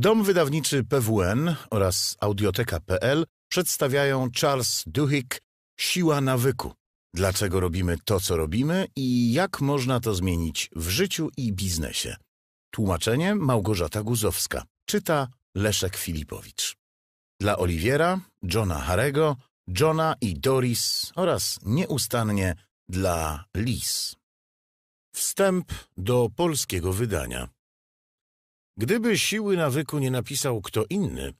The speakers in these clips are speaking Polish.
Dom wydawniczy PWN oraz audioteka.pl przedstawiają Charles Duhigg Siła nawyku. Dlaczego robimy to, co robimy i jak można to zmienić w życiu i biznesie. Tłumaczenie Małgorzata Guzowska. Czyta Leszek Filipowicz. Dla Oliwiera, Johna Harego, Johna i Doris oraz nieustannie dla Lis. Wstęp do polskiego wydania. Gdyby siły nawyku nie napisał kto inny,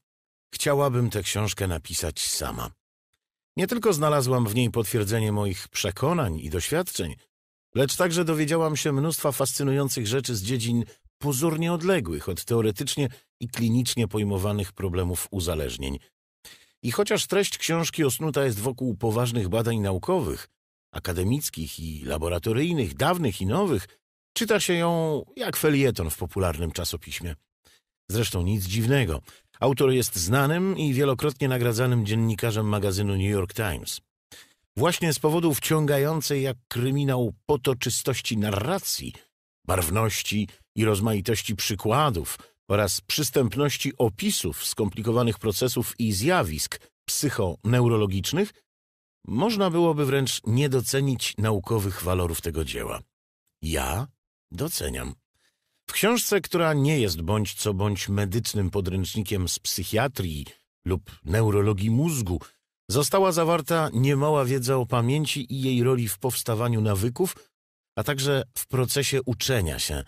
chciałabym tę książkę napisać sama. Nie tylko znalazłam w niej potwierdzenie moich przekonań i doświadczeń, lecz także dowiedziałam się mnóstwa fascynujących rzeczy z dziedzin pozornie odległych od teoretycznie i klinicznie pojmowanych problemów uzależnień. I chociaż treść książki osnuta jest wokół poważnych badań naukowych, akademickich i laboratoryjnych, dawnych i nowych, Czyta się ją jak felieton w popularnym czasopiśmie. Zresztą nic dziwnego. Autor jest znanym i wielokrotnie nagradzanym dziennikarzem magazynu New York Times. Właśnie z powodu wciągającej jak kryminał potoczystości narracji, barwności i rozmaitości przykładów oraz przystępności opisów skomplikowanych procesów i zjawisk psychoneurologicznych, można byłoby wręcz nie docenić naukowych walorów tego dzieła. Ja Doceniam. W książce, która nie jest bądź co bądź medycznym podręcznikiem z psychiatrii lub neurologii mózgu, została zawarta niemała wiedza o pamięci i jej roli w powstawaniu nawyków, a także w procesie uczenia się,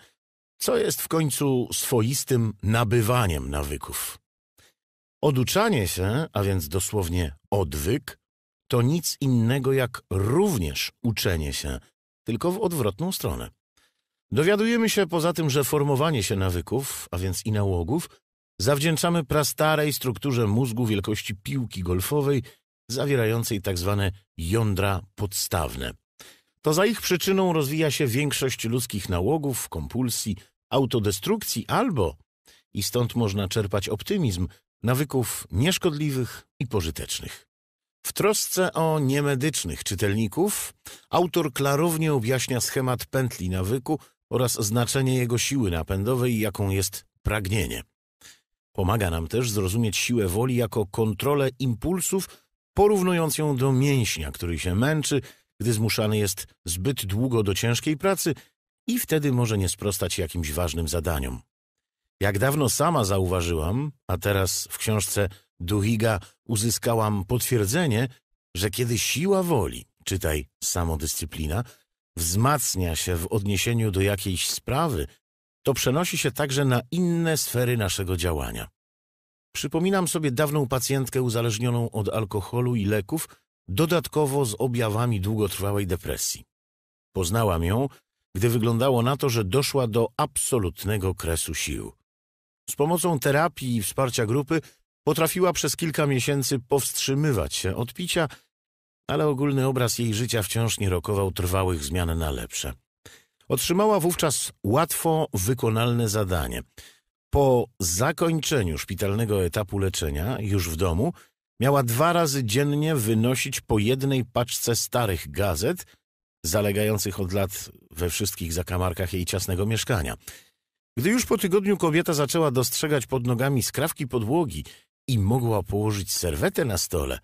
co jest w końcu swoistym nabywaniem nawyków. Oduczanie się, a więc dosłownie odwyk, to nic innego jak również uczenie się, tylko w odwrotną stronę. Dowiadujemy się poza tym, że formowanie się nawyków, a więc i nałogów, zawdzięczamy prastarej strukturze mózgu wielkości piłki golfowej, zawierającej tzw. Tak jądra podstawne. To za ich przyczyną rozwija się większość ludzkich nałogów, kompulsji, autodestrukcji albo, i stąd można czerpać optymizm, nawyków nieszkodliwych i pożytecznych. W trosce o niemedycznych czytelników autor klarownie objaśnia schemat pętli nawyku oraz znaczenie jego siły napędowej, jaką jest pragnienie. Pomaga nam też zrozumieć siłę woli jako kontrolę impulsów, porównując ją do mięśnia, który się męczy, gdy zmuszany jest zbyt długo do ciężkiej pracy i wtedy może nie sprostać jakimś ważnym zadaniom. Jak dawno sama zauważyłam, a teraz w książce Duhiga uzyskałam potwierdzenie, że kiedy siła woli, czytaj samodyscyplina, wzmacnia się w odniesieniu do jakiejś sprawy, to przenosi się także na inne sfery naszego działania. Przypominam sobie dawną pacjentkę uzależnioną od alkoholu i leków, dodatkowo z objawami długotrwałej depresji. Poznałam ją, gdy wyglądało na to, że doszła do absolutnego kresu sił. Z pomocą terapii i wsparcia grupy potrafiła przez kilka miesięcy powstrzymywać się od picia ale ogólny obraz jej życia wciąż nie rokował trwałych zmian na lepsze. Otrzymała wówczas łatwo wykonalne zadanie. Po zakończeniu szpitalnego etapu leczenia, już w domu, miała dwa razy dziennie wynosić po jednej paczce starych gazet, zalegających od lat we wszystkich zakamarkach jej ciasnego mieszkania. Gdy już po tygodniu kobieta zaczęła dostrzegać pod nogami skrawki podłogi i mogła położyć serwetę na stole,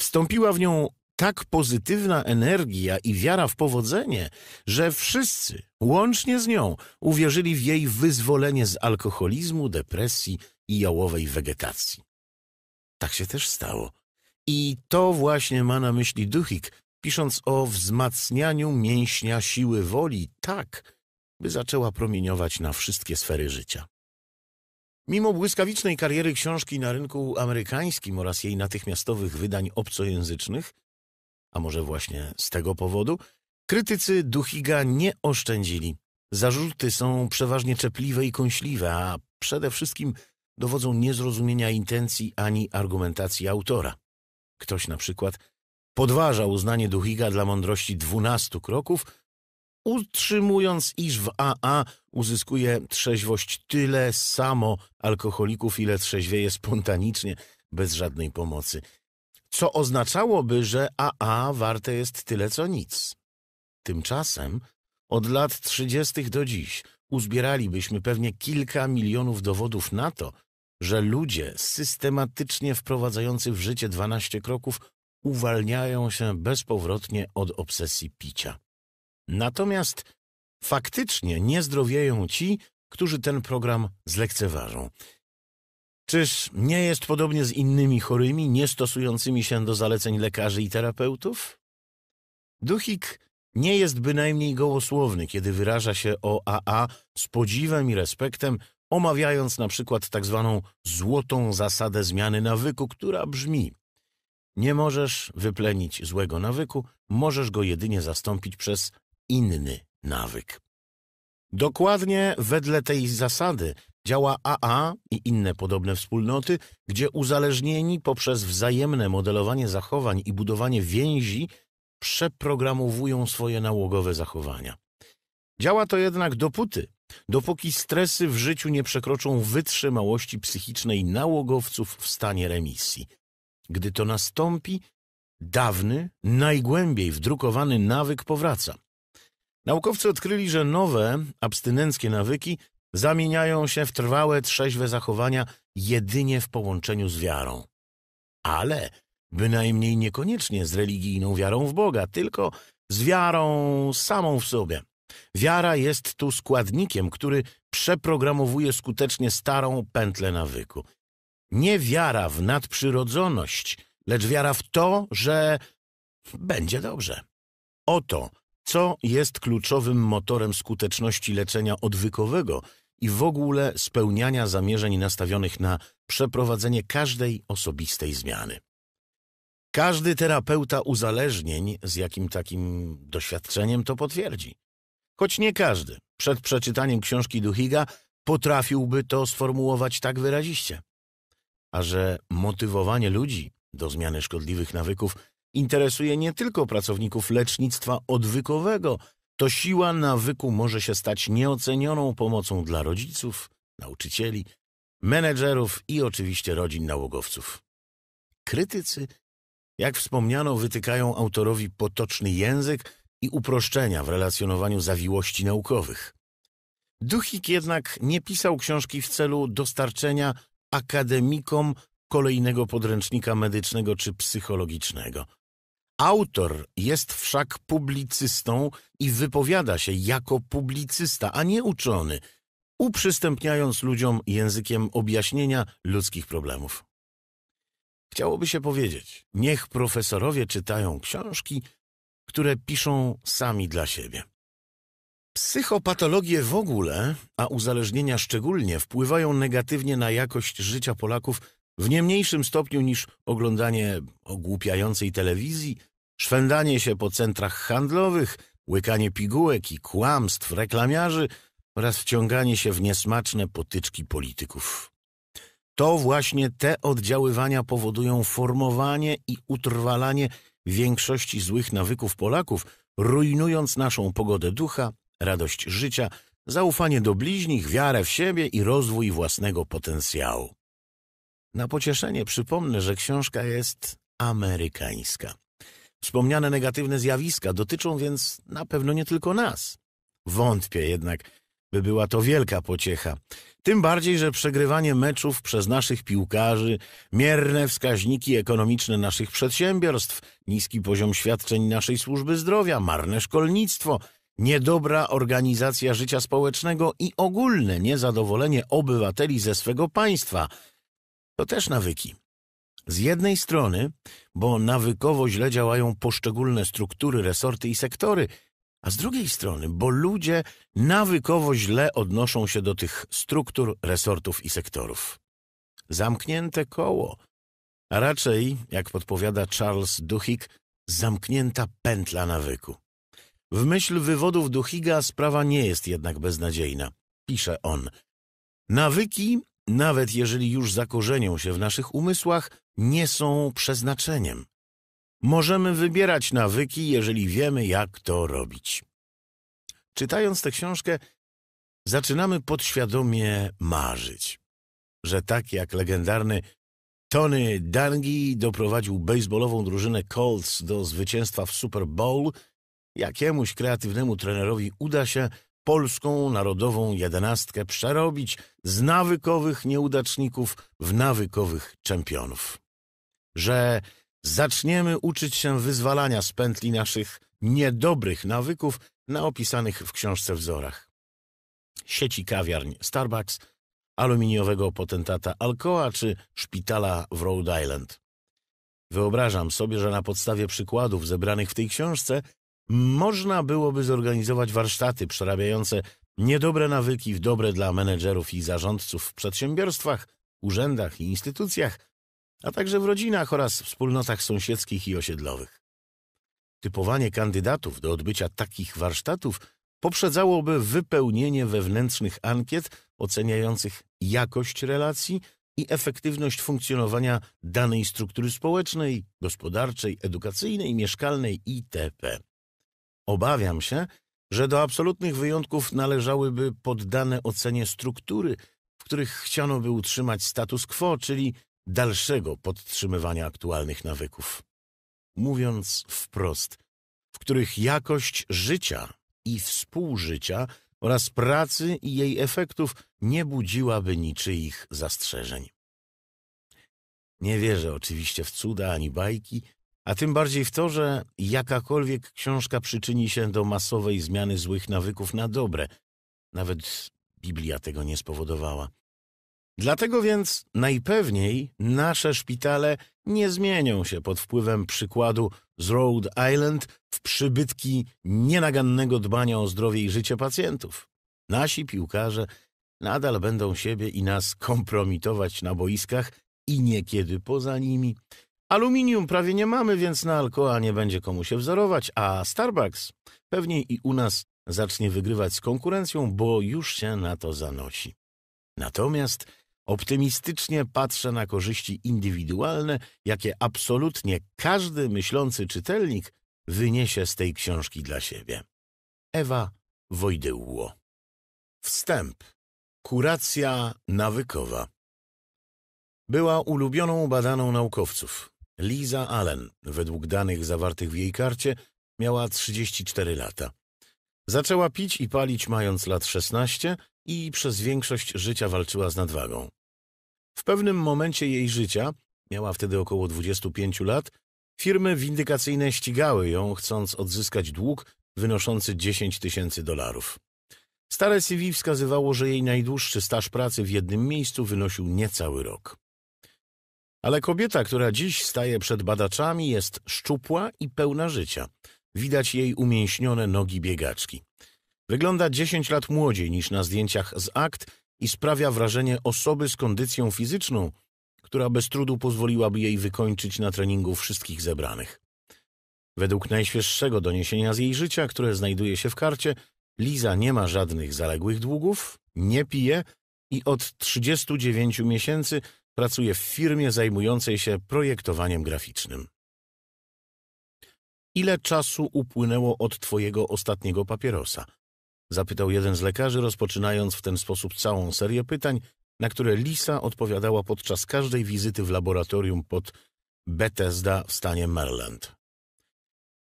wstąpiła w nią tak pozytywna energia i wiara w powodzenie, że wszyscy, łącznie z nią, uwierzyli w jej wyzwolenie z alkoholizmu, depresji i jałowej wegetacji. Tak się też stało. I to właśnie ma na myśli Duchik, pisząc o wzmacnianiu mięśnia siły woli tak, by zaczęła promieniować na wszystkie sfery życia. Mimo błyskawicznej kariery książki na rynku amerykańskim oraz jej natychmiastowych wydań obcojęzycznych, a może właśnie z tego powodu, krytycy Duchiga nie oszczędzili. Zarzuty są przeważnie czepliwe i kąśliwe, a przede wszystkim dowodzą niezrozumienia intencji ani argumentacji autora. Ktoś na przykład podważa uznanie Duchiga dla mądrości dwunastu kroków, utrzymując, iż w AA uzyskuje trzeźwość tyle samo alkoholików, ile trzeźwieje spontanicznie, bez żadnej pomocy co oznaczałoby, że AA warte jest tyle co nic. Tymczasem od lat 30. do dziś uzbieralibyśmy pewnie kilka milionów dowodów na to, że ludzie systematycznie wprowadzający w życie 12 kroków uwalniają się bezpowrotnie od obsesji picia. Natomiast faktycznie nie zdrowieją ci, którzy ten program zlekceważą. Czyż nie jest podobnie z innymi chorymi, nie stosującymi się do zaleceń lekarzy i terapeutów? Duchik nie jest bynajmniej gołosłowny, kiedy wyraża się o AA z podziwem i respektem, omawiając na przykład tak zwaną złotą zasadę zmiany nawyku, która brzmi nie możesz wyplenić złego nawyku, możesz go jedynie zastąpić przez inny nawyk. Dokładnie wedle tej zasady Działa AA i inne podobne wspólnoty, gdzie uzależnieni poprzez wzajemne modelowanie zachowań i budowanie więzi przeprogramowują swoje nałogowe zachowania. Działa to jednak dopóty, dopóki stresy w życiu nie przekroczą wytrzymałości psychicznej nałogowców w stanie remisji. Gdy to nastąpi, dawny, najgłębiej wdrukowany nawyk powraca. Naukowcy odkryli, że nowe, abstynenckie nawyki zamieniają się w trwałe, trzeźwe zachowania jedynie w połączeniu z wiarą. Ale bynajmniej niekoniecznie z religijną wiarą w Boga, tylko z wiarą samą w sobie. Wiara jest tu składnikiem, który przeprogramowuje skutecznie starą pętlę nawyku. Nie wiara w nadprzyrodzoność, lecz wiara w to, że będzie dobrze. Oto co jest kluczowym motorem skuteczności leczenia odwykowego i w ogóle spełniania zamierzeń nastawionych na przeprowadzenie każdej osobistej zmiany? Każdy terapeuta uzależnień z jakim takim doświadczeniem to potwierdzi. Choć nie każdy przed przeczytaniem książki Duhiga potrafiłby to sformułować tak wyraziście. A że motywowanie ludzi do zmiany szkodliwych nawyków interesuje nie tylko pracowników lecznictwa odwykowego, to siła nawyku może się stać nieocenioną pomocą dla rodziców, nauczycieli, menedżerów i oczywiście rodzin nałogowców. Krytycy, jak wspomniano, wytykają autorowi potoczny język i uproszczenia w relacjonowaniu zawiłości naukowych. Duchik jednak nie pisał książki w celu dostarczenia akademikom kolejnego podręcznika medycznego czy psychologicznego. Autor jest wszak publicystą i wypowiada się jako publicysta, a nie uczony, uprzystępniając ludziom językiem objaśnienia ludzkich problemów. Chciałoby się powiedzieć, niech profesorowie czytają książki, które piszą sami dla siebie. Psychopatologie w ogóle, a uzależnienia szczególnie, wpływają negatywnie na jakość życia Polaków w nie mniejszym stopniu niż oglądanie ogłupiającej telewizji, szwendanie się po centrach handlowych, łykanie pigułek i kłamstw reklamiarzy oraz wciąganie się w niesmaczne potyczki polityków. To właśnie te oddziaływania powodują formowanie i utrwalanie większości złych nawyków Polaków, rujnując naszą pogodę ducha, radość życia, zaufanie do bliźnich, wiarę w siebie i rozwój własnego potencjału. Na pocieszenie przypomnę, że książka jest amerykańska. Wspomniane negatywne zjawiska dotyczą więc na pewno nie tylko nas. Wątpię jednak, by była to wielka pociecha. Tym bardziej, że przegrywanie meczów przez naszych piłkarzy, mierne wskaźniki ekonomiczne naszych przedsiębiorstw, niski poziom świadczeń naszej służby zdrowia, marne szkolnictwo, niedobra organizacja życia społecznego i ogólne niezadowolenie obywateli ze swego państwa – to też nawyki. Z jednej strony, bo nawykowo źle działają poszczególne struktury, resorty i sektory, a z drugiej strony, bo ludzie nawykowo źle odnoszą się do tych struktur, resortów i sektorów. Zamknięte koło, a raczej, jak podpowiada Charles Duhigg, zamknięta pętla nawyku. W myśl wywodów Duhiga sprawa nie jest jednak beznadziejna. Pisze on. Nawyki nawet jeżeli już zakorzenią się w naszych umysłach, nie są przeznaczeniem. Możemy wybierać nawyki, jeżeli wiemy, jak to robić. Czytając tę książkę, zaczynamy podświadomie marzyć, że tak jak legendarny Tony Dungy doprowadził baseballową drużynę Colts do zwycięstwa w Super Bowl, jakiemuś kreatywnemu trenerowi uda się – polską narodową jedenastkę przerobić z nawykowych nieudaczników w nawykowych czempionów. Że zaczniemy uczyć się wyzwalania z pętli naszych niedobrych nawyków na opisanych w książce wzorach. Sieci kawiarni Starbucks, aluminiowego potentata Alcoa czy szpitala w Rhode Island. Wyobrażam sobie, że na podstawie przykładów zebranych w tej książce można byłoby zorganizować warsztaty przerabiające niedobre nawyki w dobre dla menedżerów i zarządców w przedsiębiorstwach, urzędach i instytucjach, a także w rodzinach oraz wspólnotach sąsiedzkich i osiedlowych. Typowanie kandydatów do odbycia takich warsztatów poprzedzałoby wypełnienie wewnętrznych ankiet oceniających jakość relacji i efektywność funkcjonowania danej struktury społecznej, gospodarczej, edukacyjnej, mieszkalnej itp. Obawiam się, że do absolutnych wyjątków należałyby poddane ocenie struktury, w których chciano by utrzymać status quo, czyli dalszego podtrzymywania aktualnych nawyków. Mówiąc wprost, w których jakość życia i współżycia oraz pracy i jej efektów nie budziłaby niczyich zastrzeżeń. Nie wierzę oczywiście w cuda ani bajki, a tym bardziej w to, że jakakolwiek książka przyczyni się do masowej zmiany złych nawyków na dobre. Nawet Biblia tego nie spowodowała. Dlatego więc najpewniej nasze szpitale nie zmienią się pod wpływem przykładu z Rhode Island w przybytki nienagannego dbania o zdrowie i życie pacjentów. Nasi piłkarze nadal będą siebie i nas kompromitować na boiskach i niekiedy poza nimi, Aluminium prawie nie mamy, więc na Alcoa nie będzie komu się wzorować, a Starbucks pewnie i u nas zacznie wygrywać z konkurencją, bo już się na to zanosi. Natomiast optymistycznie patrzę na korzyści indywidualne, jakie absolutnie każdy myślący czytelnik wyniesie z tej książki dla siebie. Ewa Wojdyłło. Wstęp. Kuracja nawykowa. Była ulubioną badaną naukowców. Liza Allen, według danych zawartych w jej karcie, miała 34 lata. Zaczęła pić i palić mając lat 16 i przez większość życia walczyła z nadwagą. W pewnym momencie jej życia, miała wtedy około 25 lat, firmy windykacyjne ścigały ją, chcąc odzyskać dług wynoszący 10 tysięcy dolarów. Stare CV wskazywało, że jej najdłuższy staż pracy w jednym miejscu wynosił niecały rok. Ale kobieta, która dziś staje przed badaczami, jest szczupła i pełna życia. Widać jej umięśnione nogi biegaczki. Wygląda 10 lat młodziej niż na zdjęciach z akt i sprawia wrażenie osoby z kondycją fizyczną, która bez trudu pozwoliłaby jej wykończyć na treningu wszystkich zebranych. Według najświeższego doniesienia z jej życia, które znajduje się w karcie, Liza nie ma żadnych zaległych długów, nie pije i od 39 miesięcy Pracuje w firmie zajmującej się projektowaniem graficznym. Ile czasu upłynęło od twojego ostatniego papierosa? Zapytał jeden z lekarzy, rozpoczynając w ten sposób całą serię pytań, na które Lisa odpowiadała podczas każdej wizyty w laboratorium pod Bethesda w stanie Maryland.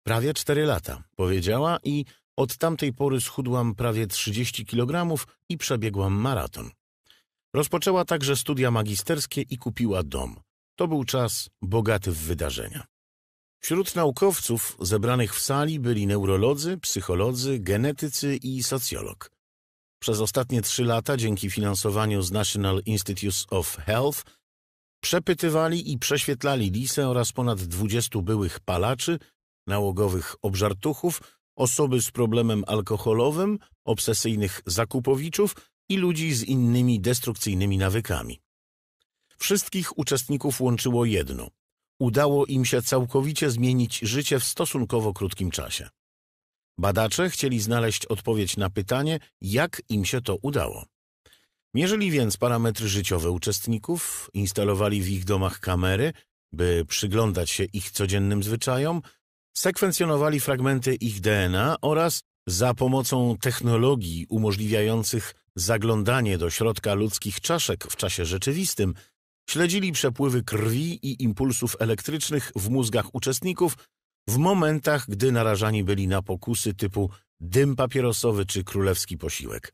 Prawie cztery lata, powiedziała i od tamtej pory schudłam prawie 30 kg i przebiegłam maraton. Rozpoczęła także studia magisterskie i kupiła dom. To był czas bogaty w wydarzenia. Wśród naukowców zebranych w sali byli neurolodzy, psycholodzy, genetycy i socjolog. Przez ostatnie trzy lata, dzięki finansowaniu z National Institutes of Health, przepytywali i prześwietlali Lisę oraz ponad 20 byłych palaczy, nałogowych obżartuchów, osoby z problemem alkoholowym, obsesyjnych zakupowiczów, i ludzi z innymi destrukcyjnymi nawykami. Wszystkich uczestników łączyło jedno. Udało im się całkowicie zmienić życie w stosunkowo krótkim czasie. Badacze chcieli znaleźć odpowiedź na pytanie, jak im się to udało. Mierzyli więc parametry życiowe uczestników, instalowali w ich domach kamery, by przyglądać się ich codziennym zwyczajom, sekwencjonowali fragmenty ich DNA oraz za pomocą technologii umożliwiających Zaglądanie do środka ludzkich czaszek w czasie rzeczywistym śledzili przepływy krwi i impulsów elektrycznych w mózgach uczestników w momentach, gdy narażani byli na pokusy typu dym papierosowy czy królewski posiłek.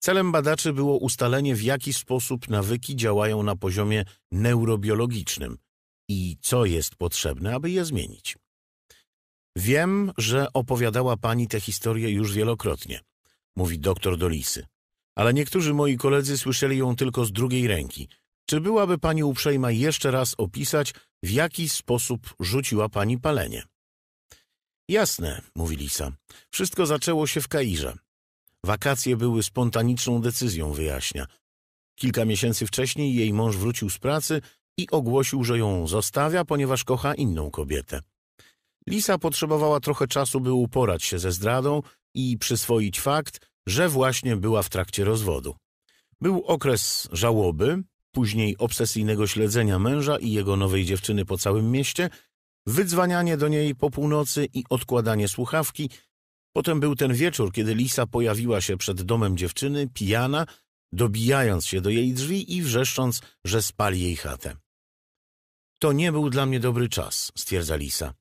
Celem badaczy było ustalenie, w jaki sposób nawyki działają na poziomie neurobiologicznym i co jest potrzebne, aby je zmienić. Wiem, że opowiadała pani tę historię już wielokrotnie, mówi doktor Dolisy ale niektórzy moi koledzy słyszeli ją tylko z drugiej ręki. Czy byłaby pani uprzejma jeszcze raz opisać, w jaki sposób rzuciła pani palenie? Jasne, mówi Lisa. Wszystko zaczęło się w Kairze. Wakacje były spontaniczną decyzją, wyjaśnia. Kilka miesięcy wcześniej jej mąż wrócił z pracy i ogłosił, że ją zostawia, ponieważ kocha inną kobietę. Lisa potrzebowała trochę czasu, by uporać się ze zdradą i przyswoić fakt, że właśnie była w trakcie rozwodu. Był okres żałoby, później obsesyjnego śledzenia męża i jego nowej dziewczyny po całym mieście, wydzwanianie do niej po północy i odkładanie słuchawki. Potem był ten wieczór, kiedy Lisa pojawiła się przed domem dziewczyny, pijana, dobijając się do jej drzwi i wrzeszcząc, że spali jej chatę. To nie był dla mnie dobry czas, stwierdza Lisa.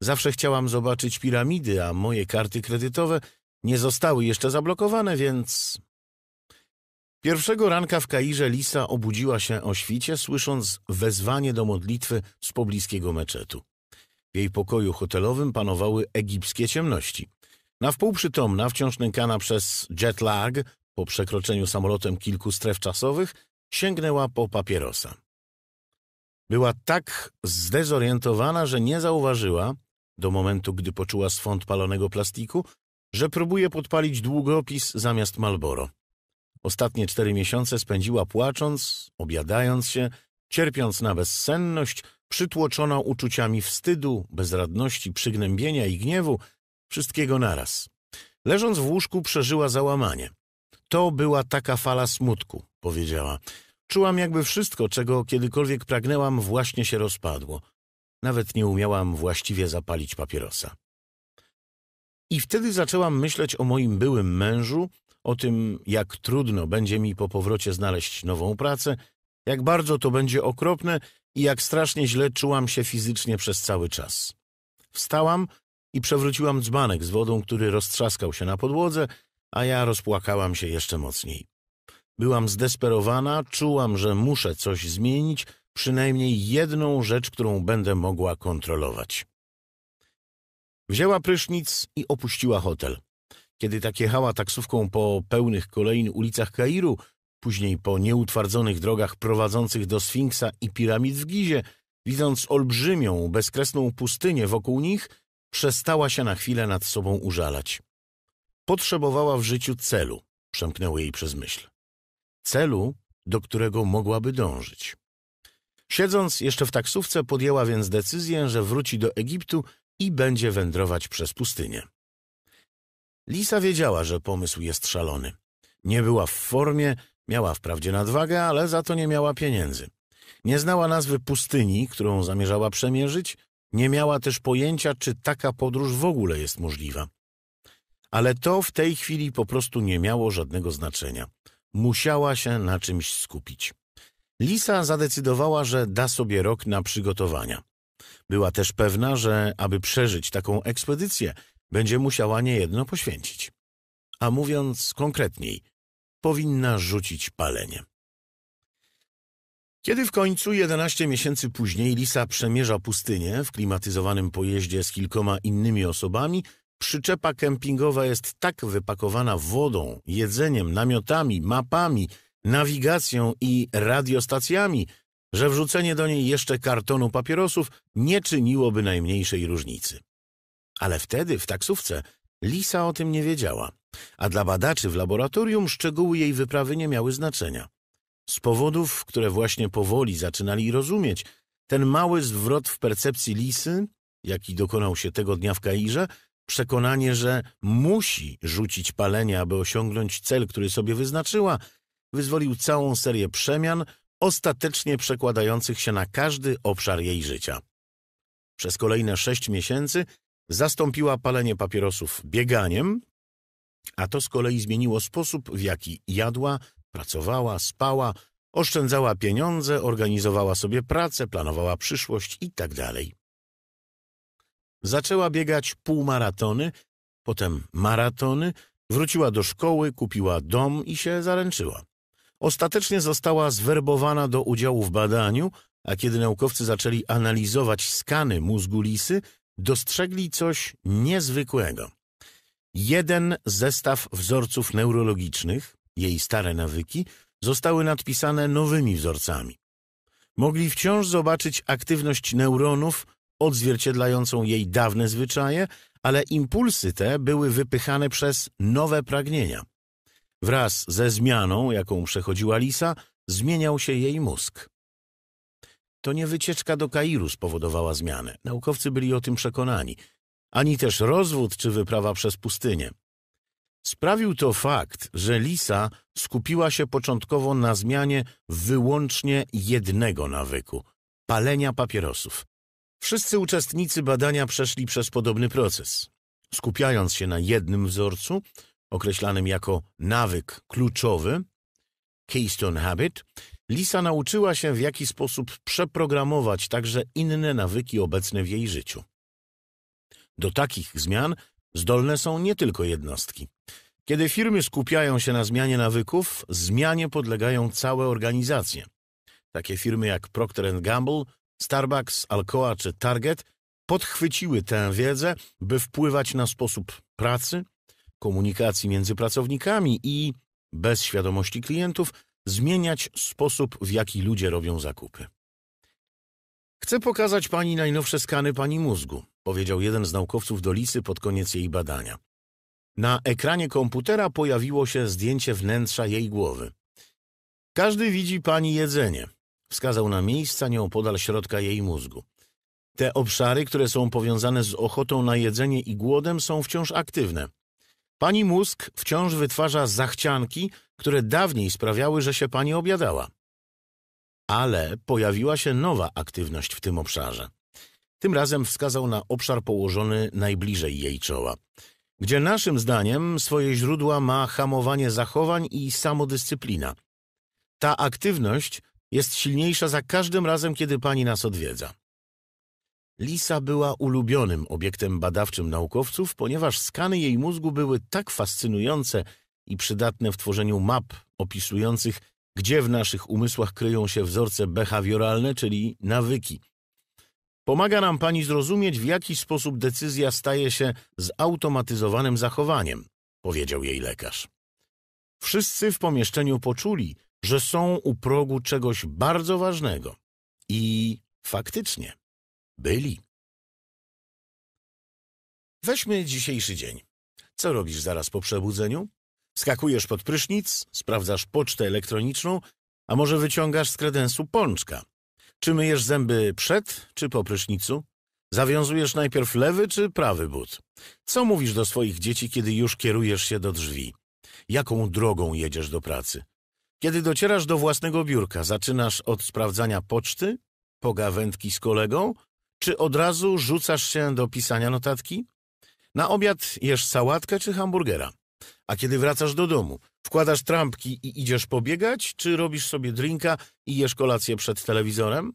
Zawsze chciałam zobaczyć piramidy, a moje karty kredytowe nie zostały jeszcze zablokowane, więc... Pierwszego ranka w Kairze Lisa obudziła się o świcie, słysząc wezwanie do modlitwy z pobliskiego meczetu. W jej pokoju hotelowym panowały egipskie ciemności. Na wpół przytomna, wciąż nękana przez jet lag, po przekroczeniu samolotem kilku stref czasowych, sięgnęła po papierosa. Była tak zdezorientowana, że nie zauważyła, do momentu gdy poczuła swąd palonego plastiku, że próbuje podpalić długopis zamiast Malboro. Ostatnie cztery miesiące spędziła płacząc, obiadając się, cierpiąc na bezsenność, przytłoczona uczuciami wstydu, bezradności, przygnębienia i gniewu, wszystkiego naraz. Leżąc w łóżku przeżyła załamanie. To była taka fala smutku, powiedziała. Czułam jakby wszystko, czego kiedykolwiek pragnęłam, właśnie się rozpadło. Nawet nie umiałam właściwie zapalić papierosa. I wtedy zaczęłam myśleć o moim byłym mężu, o tym, jak trudno będzie mi po powrocie znaleźć nową pracę, jak bardzo to będzie okropne i jak strasznie źle czułam się fizycznie przez cały czas. Wstałam i przewróciłam dzbanek z wodą, który roztrzaskał się na podłodze, a ja rozpłakałam się jeszcze mocniej. Byłam zdesperowana, czułam, że muszę coś zmienić, przynajmniej jedną rzecz, którą będę mogła kontrolować. Wzięła prysznic i opuściła hotel. Kiedy tak jechała taksówką po pełnych kolejn ulicach Kairu, później po nieutwardzonych drogach prowadzących do Sfinksa i piramid w Gizie, widząc olbrzymią, bezkresną pustynię wokół nich, przestała się na chwilę nad sobą użalać. Potrzebowała w życiu celu, przemknęło jej przez myśl. Celu, do którego mogłaby dążyć. Siedząc jeszcze w taksówce, podjęła więc decyzję, że wróci do Egiptu i będzie wędrować przez pustynię. Lisa wiedziała, że pomysł jest szalony. Nie była w formie, miała wprawdzie nadwagę, ale za to nie miała pieniędzy. Nie znała nazwy pustyni, którą zamierzała przemierzyć, nie miała też pojęcia, czy taka podróż w ogóle jest możliwa. Ale to w tej chwili po prostu nie miało żadnego znaczenia. Musiała się na czymś skupić. Lisa zadecydowała, że da sobie rok na przygotowania. Była też pewna, że aby przeżyć taką ekspedycję, będzie musiała niejedno poświęcić. A mówiąc konkretniej, powinna rzucić palenie. Kiedy w końcu 11 miesięcy później Lisa przemierza pustynię w klimatyzowanym pojeździe z kilkoma innymi osobami, przyczepa kempingowa jest tak wypakowana wodą, jedzeniem, namiotami, mapami, nawigacją i radiostacjami – że wrzucenie do niej jeszcze kartonu papierosów nie czyniłoby najmniejszej różnicy. Ale wtedy, w taksówce, Lisa o tym nie wiedziała, a dla badaczy w laboratorium szczegóły jej wyprawy nie miały znaczenia. Z powodów, które właśnie powoli zaczynali rozumieć, ten mały zwrot w percepcji Lisy, jaki dokonał się tego dnia w Kairze, przekonanie, że musi rzucić palenie, aby osiągnąć cel, który sobie wyznaczyła, wyzwolił całą serię przemian, ostatecznie przekładających się na każdy obszar jej życia. Przez kolejne sześć miesięcy zastąpiła palenie papierosów bieganiem, a to z kolei zmieniło sposób, w jaki jadła, pracowała, spała, oszczędzała pieniądze, organizowała sobie pracę, planowała przyszłość itd. Tak Zaczęła biegać półmaratony, potem maratony, wróciła do szkoły, kupiła dom i się zaręczyła ostatecznie została zwerbowana do udziału w badaniu, a kiedy naukowcy zaczęli analizować skany mózgu lisy, dostrzegli coś niezwykłego. Jeden zestaw wzorców neurologicznych, jej stare nawyki, zostały nadpisane nowymi wzorcami. Mogli wciąż zobaczyć aktywność neuronów odzwierciedlającą jej dawne zwyczaje, ale impulsy te były wypychane przez nowe pragnienia. Wraz ze zmianą, jaką przechodziła Lisa, zmieniał się jej mózg. To nie wycieczka do Kairu spowodowała zmianę. Naukowcy byli o tym przekonani. Ani też rozwód czy wyprawa przez pustynię. Sprawił to fakt, że Lisa skupiła się początkowo na zmianie wyłącznie jednego nawyku – palenia papierosów. Wszyscy uczestnicy badania przeszli przez podobny proces. Skupiając się na jednym wzorcu – określanym jako nawyk kluczowy, Keystone Habit, Lisa nauczyła się, w jaki sposób przeprogramować także inne nawyki obecne w jej życiu. Do takich zmian zdolne są nie tylko jednostki. Kiedy firmy skupiają się na zmianie nawyków, zmianie podlegają całe organizacje. Takie firmy jak Procter Gamble, Starbucks, Alcoa czy Target podchwyciły tę wiedzę, by wpływać na sposób pracy, komunikacji między pracownikami i bez świadomości klientów zmieniać sposób, w jaki ludzie robią zakupy. Chcę pokazać pani najnowsze skany pani mózgu, powiedział jeden z naukowców Dolicy pod koniec jej badania. Na ekranie komputera pojawiło się zdjęcie wnętrza jej głowy. Każdy widzi pani jedzenie, wskazał na miejsca nieopodal środka jej mózgu. Te obszary, które są powiązane z ochotą na jedzenie i głodem, są wciąż aktywne. Pani mózg wciąż wytwarza zachcianki, które dawniej sprawiały, że się pani obiadała. Ale pojawiła się nowa aktywność w tym obszarze. Tym razem wskazał na obszar położony najbliżej jej czoła, gdzie naszym zdaniem swoje źródła ma hamowanie zachowań i samodyscyplina. Ta aktywność jest silniejsza za każdym razem, kiedy pani nas odwiedza. Lisa była ulubionym obiektem badawczym naukowców, ponieważ skany jej mózgu były tak fascynujące i przydatne w tworzeniu map opisujących, gdzie w naszych umysłach kryją się wzorce behawioralne, czyli nawyki. Pomaga nam pani zrozumieć, w jaki sposób decyzja staje się zautomatyzowanym zachowaniem, powiedział jej lekarz. Wszyscy w pomieszczeniu poczuli, że są u progu czegoś bardzo ważnego. I faktycznie. Byli. Weźmy dzisiejszy dzień. Co robisz zaraz po przebudzeniu? Skakujesz pod prysznic, sprawdzasz pocztę elektroniczną, a może wyciągasz z kredensu pączka? Czy myjesz zęby przed czy po prysznicu? Zawiązujesz najpierw lewy czy prawy but? Co mówisz do swoich dzieci, kiedy już kierujesz się do drzwi? Jaką drogą jedziesz do pracy? Kiedy docierasz do własnego biurka, zaczynasz od sprawdzania poczty, pogawędki z kolegą, czy od razu rzucasz się do pisania notatki? Na obiad jesz sałatkę czy hamburgera? A kiedy wracasz do domu, wkładasz trampki i idziesz pobiegać, czy robisz sobie drinka i jesz kolację przed telewizorem?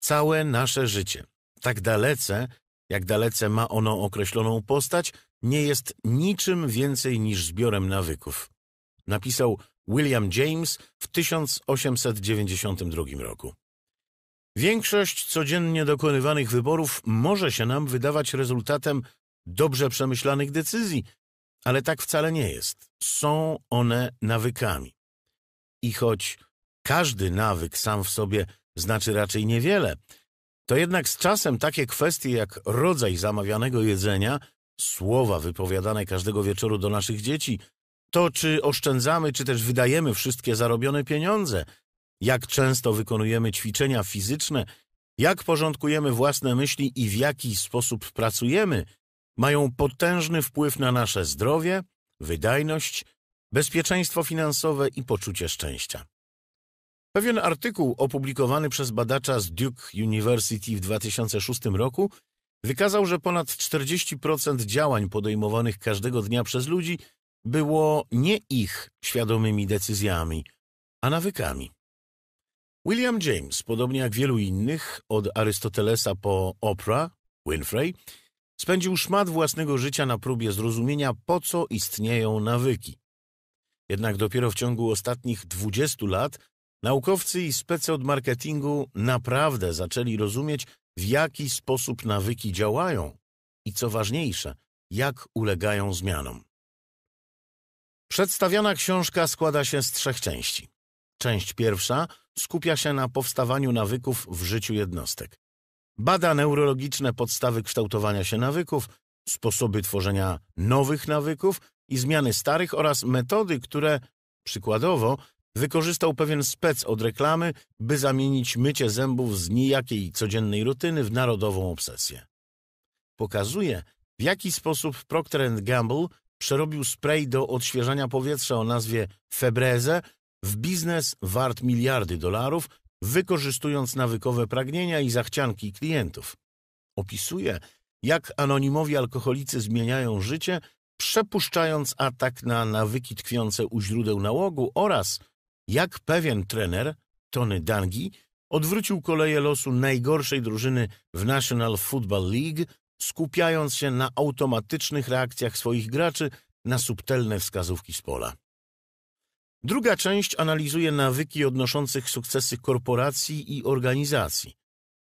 Całe nasze życie, tak dalece, jak dalece ma ono określoną postać, nie jest niczym więcej niż zbiorem nawyków. Napisał William James w 1892 roku. Większość codziennie dokonywanych wyborów może się nam wydawać rezultatem dobrze przemyślanych decyzji, ale tak wcale nie jest. Są one nawykami. I choć każdy nawyk sam w sobie znaczy raczej niewiele, to jednak z czasem takie kwestie jak rodzaj zamawianego jedzenia, słowa wypowiadane każdego wieczoru do naszych dzieci, to czy oszczędzamy, czy też wydajemy wszystkie zarobione pieniądze – jak często wykonujemy ćwiczenia fizyczne, jak porządkujemy własne myśli i w jaki sposób pracujemy, mają potężny wpływ na nasze zdrowie, wydajność, bezpieczeństwo finansowe i poczucie szczęścia. Pewien artykuł opublikowany przez badacza z Duke University w 2006 roku wykazał, że ponad 40% działań podejmowanych każdego dnia przez ludzi było nie ich świadomymi decyzjami, a nawykami. William James, podobnie jak wielu innych, od Arystotelesa po Oprah, Winfrey, spędził szmat własnego życia na próbie zrozumienia, po co istnieją nawyki. Jednak dopiero w ciągu ostatnich 20 lat naukowcy i specy od marketingu naprawdę zaczęli rozumieć, w jaki sposób nawyki działają i co ważniejsze, jak ulegają zmianom. Przedstawiana książka składa się z trzech części. Część pierwsza – skupia się na powstawaniu nawyków w życiu jednostek. Bada neurologiczne podstawy kształtowania się nawyków, sposoby tworzenia nowych nawyków i zmiany starych oraz metody, które, przykładowo, wykorzystał pewien spec od reklamy, by zamienić mycie zębów z nijakiej codziennej rutyny w narodową obsesję. Pokazuje, w jaki sposób Procter Gamble przerobił spray do odświeżania powietrza o nazwie Febreze w biznes wart miliardy dolarów, wykorzystując nawykowe pragnienia i zachcianki klientów. Opisuje, jak anonimowi alkoholicy zmieniają życie, przepuszczając atak na nawyki tkwiące u źródeł nałogu oraz jak pewien trener, Tony Dangi, odwrócił koleje losu najgorszej drużyny w National Football League, skupiając się na automatycznych reakcjach swoich graczy na subtelne wskazówki z pola. Druga część analizuje nawyki odnoszących sukcesy korporacji i organizacji.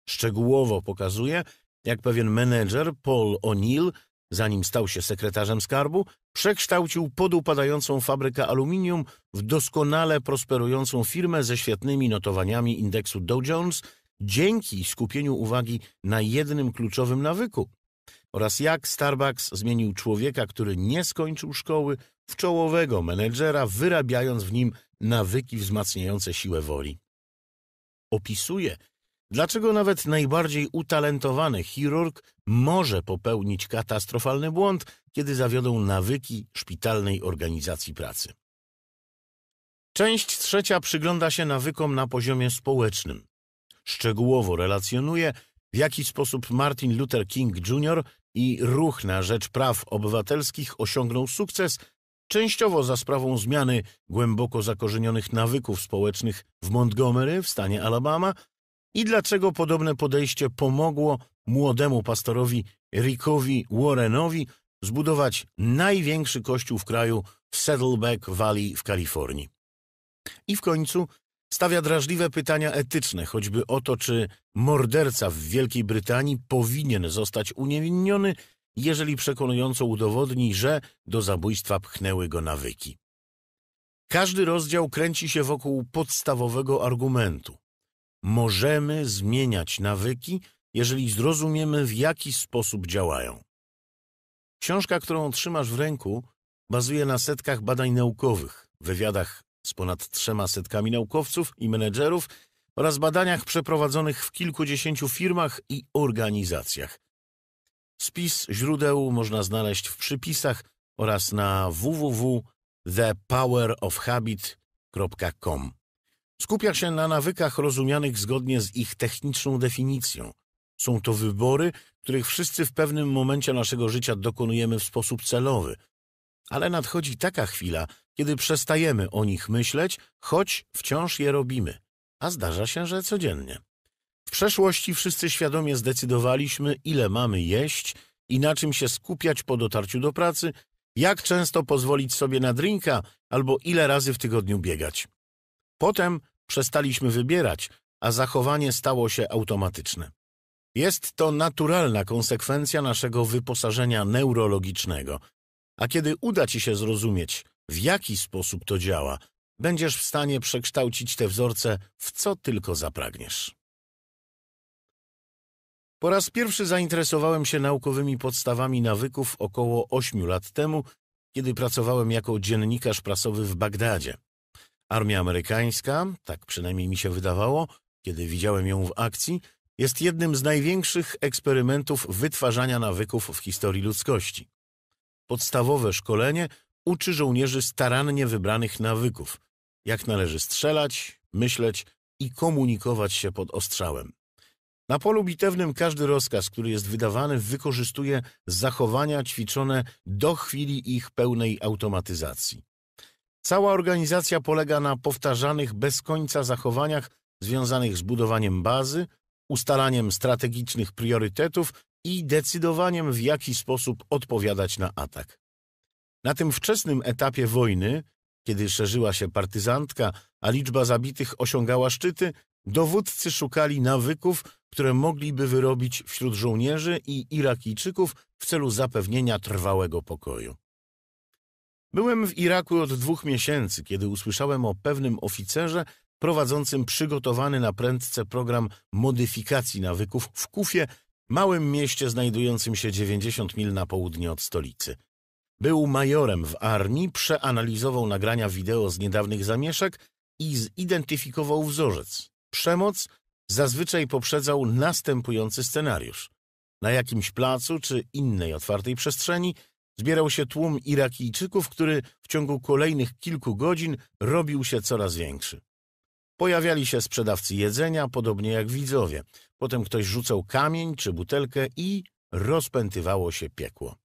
Szczegółowo pokazuje, jak pewien menedżer Paul O'Neill, zanim stał się sekretarzem skarbu, przekształcił podupadającą fabrykę aluminium w doskonale prosperującą firmę ze świetnymi notowaniami indeksu Dow Jones dzięki skupieniu uwagi na jednym kluczowym nawyku oraz jak Starbucks zmienił człowieka, który nie skończył szkoły, w czołowego menedżera, wyrabiając w nim nawyki wzmacniające siłę woli. Opisuje, dlaczego nawet najbardziej utalentowany chirurg może popełnić katastrofalny błąd, kiedy zawiodą nawyki szpitalnej organizacji pracy. Część trzecia przygląda się nawykom na poziomie społecznym. Szczegółowo relacjonuje, w jaki sposób Martin Luther King Jr i ruch na rzecz praw obywatelskich osiągnął sukces częściowo za sprawą zmiany głęboko zakorzenionych nawyków społecznych w Montgomery w stanie Alabama i dlaczego podobne podejście pomogło młodemu pastorowi Rickowi Warrenowi zbudować największy kościół w kraju w Saddleback Valley w Kalifornii. I w końcu Stawia drażliwe pytania etyczne, choćby o to, czy morderca w Wielkiej Brytanii powinien zostać uniewinniony, jeżeli przekonująco udowodni, że do zabójstwa pchnęły go nawyki. Każdy rozdział kręci się wokół podstawowego argumentu. Możemy zmieniać nawyki, jeżeli zrozumiemy, w jaki sposób działają. Książka, którą trzymasz w ręku, bazuje na setkach badań naukowych, wywiadach z ponad trzema setkami naukowców i menedżerów oraz badaniach przeprowadzonych w kilkudziesięciu firmach i organizacjach. Spis źródeł można znaleźć w przypisach oraz na www.thepowerofhabit.com. Skupia się na nawykach rozumianych zgodnie z ich techniczną definicją. Są to wybory, których wszyscy w pewnym momencie naszego życia dokonujemy w sposób celowy. Ale nadchodzi taka chwila, kiedy przestajemy o nich myśleć, choć wciąż je robimy, a zdarza się, że codziennie. W przeszłości wszyscy świadomie zdecydowaliśmy, ile mamy jeść i na czym się skupiać po dotarciu do pracy, jak często pozwolić sobie na drinka albo ile razy w tygodniu biegać. Potem przestaliśmy wybierać, a zachowanie stało się automatyczne. Jest to naturalna konsekwencja naszego wyposażenia neurologicznego. A kiedy uda Ci się zrozumieć, w jaki sposób to działa, będziesz w stanie przekształcić te wzorce w co tylko zapragniesz. Po raz pierwszy zainteresowałem się naukowymi podstawami nawyków około 8 lat temu, kiedy pracowałem jako dziennikarz prasowy w Bagdadzie. Armia amerykańska, tak przynajmniej mi się wydawało, kiedy widziałem ją w akcji, jest jednym z największych eksperymentów wytwarzania nawyków w historii ludzkości. Podstawowe szkolenie uczy żołnierzy starannie wybranych nawyków, jak należy strzelać, myśleć i komunikować się pod ostrzałem. Na polu bitewnym każdy rozkaz, który jest wydawany, wykorzystuje zachowania ćwiczone do chwili ich pełnej automatyzacji. Cała organizacja polega na powtarzanych bez końca zachowaniach związanych z budowaniem bazy, ustalaniem strategicznych priorytetów i decydowaniem, w jaki sposób odpowiadać na atak. Na tym wczesnym etapie wojny, kiedy szerzyła się partyzantka, a liczba zabitych osiągała szczyty, dowódcy szukali nawyków, które mogliby wyrobić wśród żołnierzy i Irakijczyków w celu zapewnienia trwałego pokoju. Byłem w Iraku od dwóch miesięcy, kiedy usłyszałem o pewnym oficerze prowadzącym przygotowany na prędce program modyfikacji nawyków w Kufie, małym mieście znajdującym się 90 mil na południe od stolicy – był majorem w armii, przeanalizował nagrania wideo z niedawnych zamieszek i zidentyfikował wzorzec. Przemoc zazwyczaj poprzedzał następujący scenariusz. Na jakimś placu czy innej otwartej przestrzeni zbierał się tłum Irakijczyków, który w ciągu kolejnych kilku godzin robił się coraz większy. Pojawiali się sprzedawcy jedzenia, podobnie jak widzowie. Potem ktoś rzucał kamień czy butelkę i rozpętywało się piekło.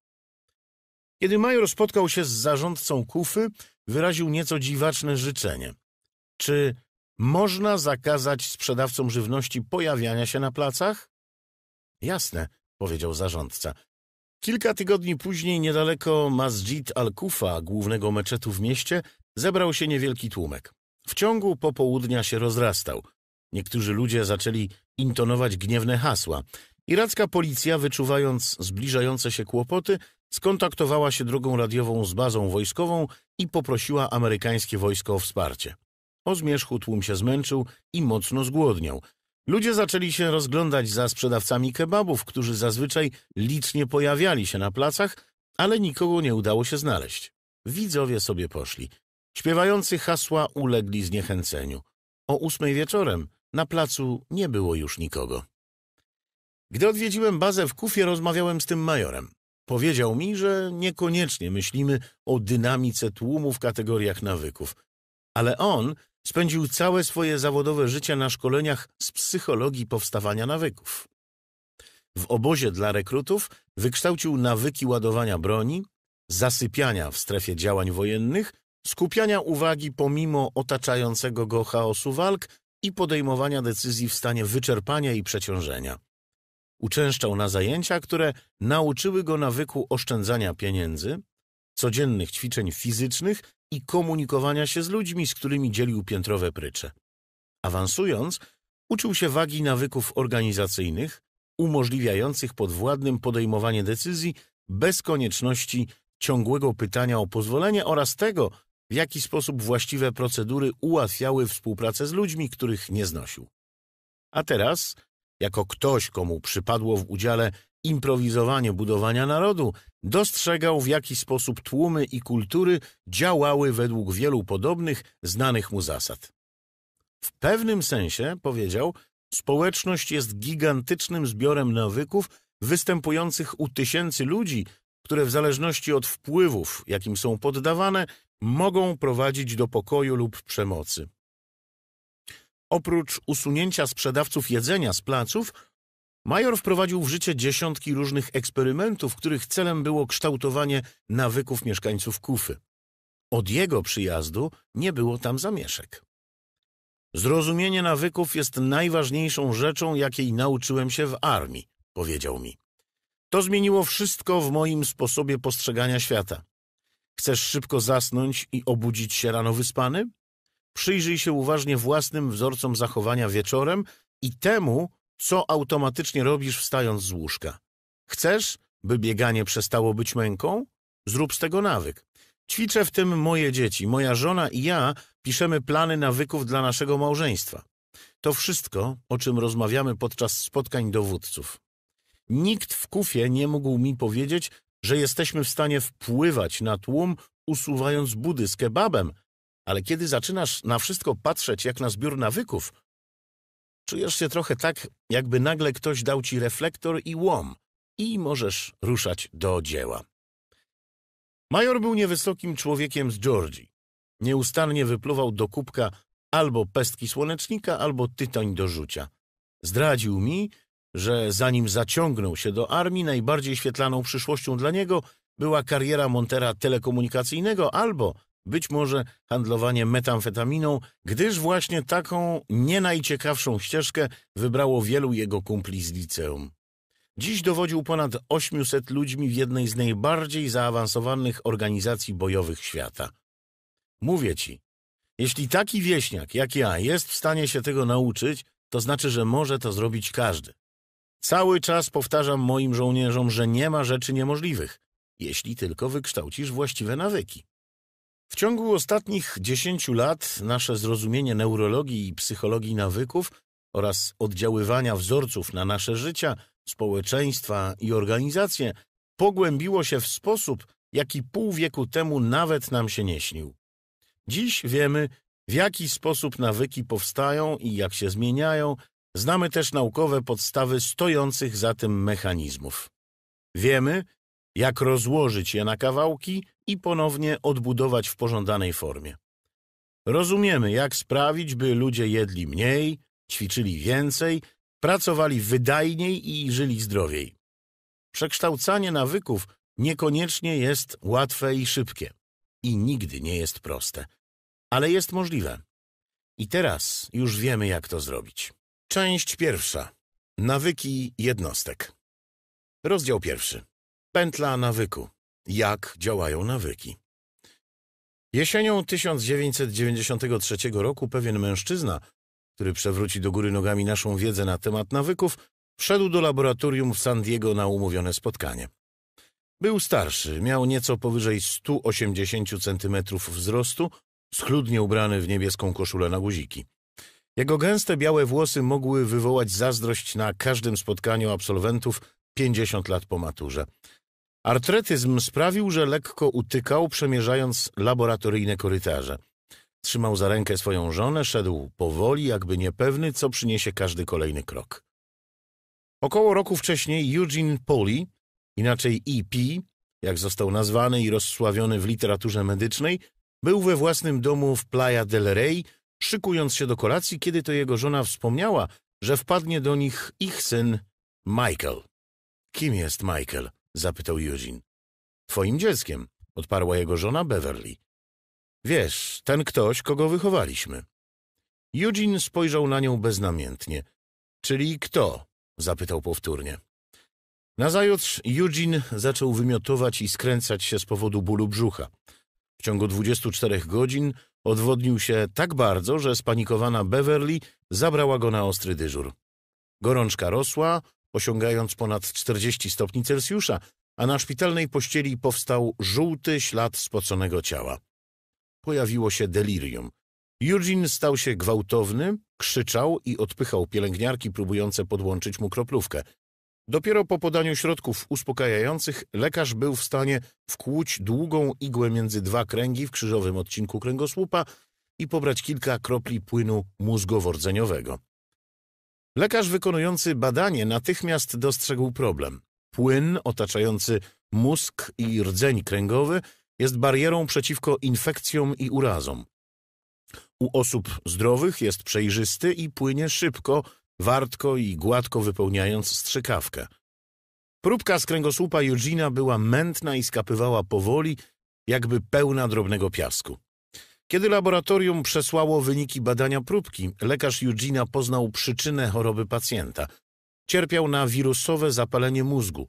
Kiedy major spotkał się z zarządcą Kufy, wyraził nieco dziwaczne życzenie. Czy można zakazać sprzedawcom żywności pojawiania się na placach? Jasne, powiedział zarządca. Kilka tygodni później niedaleko Masjid al-Kufa, głównego meczetu w mieście, zebrał się niewielki tłumek. W ciągu popołudnia się rozrastał. Niektórzy ludzie zaczęli intonować gniewne hasła. Iracka policja, wyczuwając zbliżające się kłopoty, skontaktowała się drogą radiową z bazą wojskową i poprosiła amerykańskie wojsko o wsparcie. O zmierzchu tłum się zmęczył i mocno zgłodniał. Ludzie zaczęli się rozglądać za sprzedawcami kebabów, którzy zazwyczaj licznie pojawiali się na placach, ale nikogo nie udało się znaleźć. Widzowie sobie poszli. Śpiewający hasła ulegli zniechęceniu. O ósmej wieczorem na placu nie było już nikogo. Gdy odwiedziłem bazę w Kufie, rozmawiałem z tym majorem. Powiedział mi, że niekoniecznie myślimy o dynamice tłumu w kategoriach nawyków, ale on spędził całe swoje zawodowe życie na szkoleniach z psychologii powstawania nawyków. W obozie dla rekrutów wykształcił nawyki ładowania broni, zasypiania w strefie działań wojennych, skupiania uwagi pomimo otaczającego go chaosu walk i podejmowania decyzji w stanie wyczerpania i przeciążenia. Uczęszczał na zajęcia, które nauczyły go nawyku oszczędzania pieniędzy, codziennych ćwiczeń fizycznych i komunikowania się z ludźmi, z którymi dzielił piętrowe prycze. Awansując, uczył się wagi nawyków organizacyjnych, umożliwiających podwładnym podejmowanie decyzji bez konieczności ciągłego pytania o pozwolenie oraz tego, w jaki sposób właściwe procedury ułatwiały współpracę z ludźmi, których nie znosił. A teraz jako ktoś, komu przypadło w udziale improwizowanie budowania narodu, dostrzegał w jaki sposób tłumy i kultury działały według wielu podobnych, znanych mu zasad. W pewnym sensie, powiedział, społeczność jest gigantycznym zbiorem nawyków występujących u tysięcy ludzi, które w zależności od wpływów, jakim są poddawane, mogą prowadzić do pokoju lub przemocy. Oprócz usunięcia sprzedawców jedzenia z placów, major wprowadził w życie dziesiątki różnych eksperymentów, których celem było kształtowanie nawyków mieszkańców Kufy. Od jego przyjazdu nie było tam zamieszek. Zrozumienie nawyków jest najważniejszą rzeczą, jakiej nauczyłem się w armii, powiedział mi. To zmieniło wszystko w moim sposobie postrzegania świata. Chcesz szybko zasnąć i obudzić się rano wyspany? Przyjrzyj się uważnie własnym wzorcom zachowania wieczorem i temu, co automatycznie robisz wstając z łóżka. Chcesz, by bieganie przestało być męką? Zrób z tego nawyk. Ćwiczę w tym moje dzieci. Moja żona i ja piszemy plany nawyków dla naszego małżeństwa. To wszystko, o czym rozmawiamy podczas spotkań dowódców. Nikt w kufie nie mógł mi powiedzieć, że jesteśmy w stanie wpływać na tłum, usuwając budy z kebabem, ale kiedy zaczynasz na wszystko patrzeć jak na zbiór nawyków, czujesz się trochę tak, jakby nagle ktoś dał ci reflektor i łom i możesz ruszać do dzieła. Major był niewysokim człowiekiem z Georgii. Nieustannie wypluwał do kubka albo pestki słonecznika, albo tytoń do rzucia. Zdradził mi, że zanim zaciągnął się do armii, najbardziej świetlaną przyszłością dla niego była kariera montera telekomunikacyjnego albo być może handlowanie metamfetaminą, gdyż właśnie taką nie najciekawszą ścieżkę wybrało wielu jego kumpli z liceum. Dziś dowodził ponad 800 ludźmi w jednej z najbardziej zaawansowanych organizacji bojowych świata. Mówię ci, jeśli taki wieśniak jak ja jest w stanie się tego nauczyć, to znaczy, że może to zrobić każdy. Cały czas powtarzam moim żołnierzom, że nie ma rzeczy niemożliwych, jeśli tylko wykształcisz właściwe nawyki. W ciągu ostatnich 10 lat nasze zrozumienie neurologii i psychologii nawyków oraz oddziaływania wzorców na nasze życia, społeczeństwa i organizacje pogłębiło się w sposób, jaki pół wieku temu nawet nam się nie śnił. Dziś wiemy, w jaki sposób nawyki powstają i jak się zmieniają, znamy też naukowe podstawy stojących za tym mechanizmów. Wiemy, jak rozłożyć je na kawałki i ponownie odbudować w pożądanej formie. Rozumiemy, jak sprawić, by ludzie jedli mniej, ćwiczyli więcej, pracowali wydajniej i żyli zdrowiej. Przekształcanie nawyków niekoniecznie jest łatwe i szybkie i nigdy nie jest proste, ale jest możliwe. I teraz już wiemy, jak to zrobić. Część pierwsza. Nawyki jednostek. Rozdział pierwszy. Pętla nawyku. Jak działają nawyki? Jesienią 1993 roku pewien mężczyzna, który przewróci do góry nogami naszą wiedzę na temat nawyków, wszedł do laboratorium w San Diego na umówione spotkanie. Był starszy, miał nieco powyżej 180 cm wzrostu, schludnie ubrany w niebieską koszulę na guziki. Jego gęste białe włosy mogły wywołać zazdrość na każdym spotkaniu absolwentów 50 lat po maturze. Artretyzm sprawił, że lekko utykał, przemierzając laboratoryjne korytarze. Trzymał za rękę swoją żonę, szedł powoli, jakby niepewny, co przyniesie każdy kolejny krok. Około roku wcześniej Eugene Poli, inaczej E.P., jak został nazwany i rozsławiony w literaturze medycznej, był we własnym domu w Playa del Rey, szykując się do kolacji, kiedy to jego żona wspomniała, że wpadnie do nich ich syn Michael. Kim jest Michael? zapytał Judzin. Twoim dzieckiem, odparła jego żona Beverly. Wiesz, ten ktoś, kogo wychowaliśmy. Judzin spojrzał na nią beznamiętnie. Czyli kto? zapytał powtórnie. Nazajutrz Judzin zaczął wymiotować i skręcać się z powodu bólu brzucha. W ciągu 24 godzin odwodnił się tak bardzo, że spanikowana Beverly zabrała go na ostry dyżur. Gorączka rosła, osiągając ponad 40 stopni Celsjusza, a na szpitalnej pościeli powstał żółty ślad spoconego ciała. Pojawiło się delirium. Eugene stał się gwałtowny, krzyczał i odpychał pielęgniarki próbujące podłączyć mu kroplówkę. Dopiero po podaniu środków uspokajających lekarz był w stanie wkłuć długą igłę między dwa kręgi w krzyżowym odcinku kręgosłupa i pobrać kilka kropli płynu mózgowordzeniowego. Lekarz wykonujący badanie natychmiast dostrzegł problem. Płyn otaczający mózg i rdzeń kręgowy jest barierą przeciwko infekcjom i urazom. U osób zdrowych jest przejrzysty i płynie szybko, wartko i gładko wypełniając strzykawkę. Próbka z kręgosłupa Eugena była mętna i skapywała powoli, jakby pełna drobnego piasku. Kiedy laboratorium przesłało wyniki badania próbki, lekarz Eugena poznał przyczynę choroby pacjenta. Cierpiał na wirusowe zapalenie mózgu,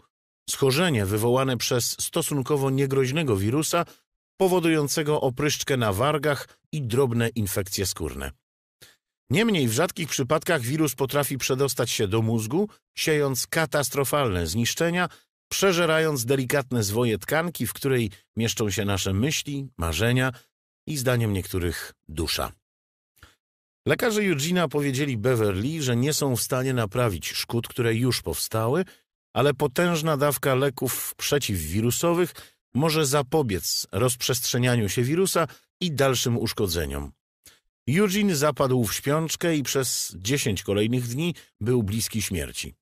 schorzenie wywołane przez stosunkowo niegroźnego wirusa, powodującego opryszczkę na wargach i drobne infekcje skórne. Niemniej w rzadkich przypadkach wirus potrafi przedostać się do mózgu, siejąc katastrofalne zniszczenia, przeżerając delikatne zwoje tkanki, w której mieszczą się nasze myśli, marzenia – i zdaniem niektórych dusza. Lekarze Eugena powiedzieli Beverly, że nie są w stanie naprawić szkód, które już powstały, ale potężna dawka leków przeciwwirusowych może zapobiec rozprzestrzenianiu się wirusa i dalszym uszkodzeniom. Eugene zapadł w śpiączkę i przez 10 kolejnych dni był bliski śmierci.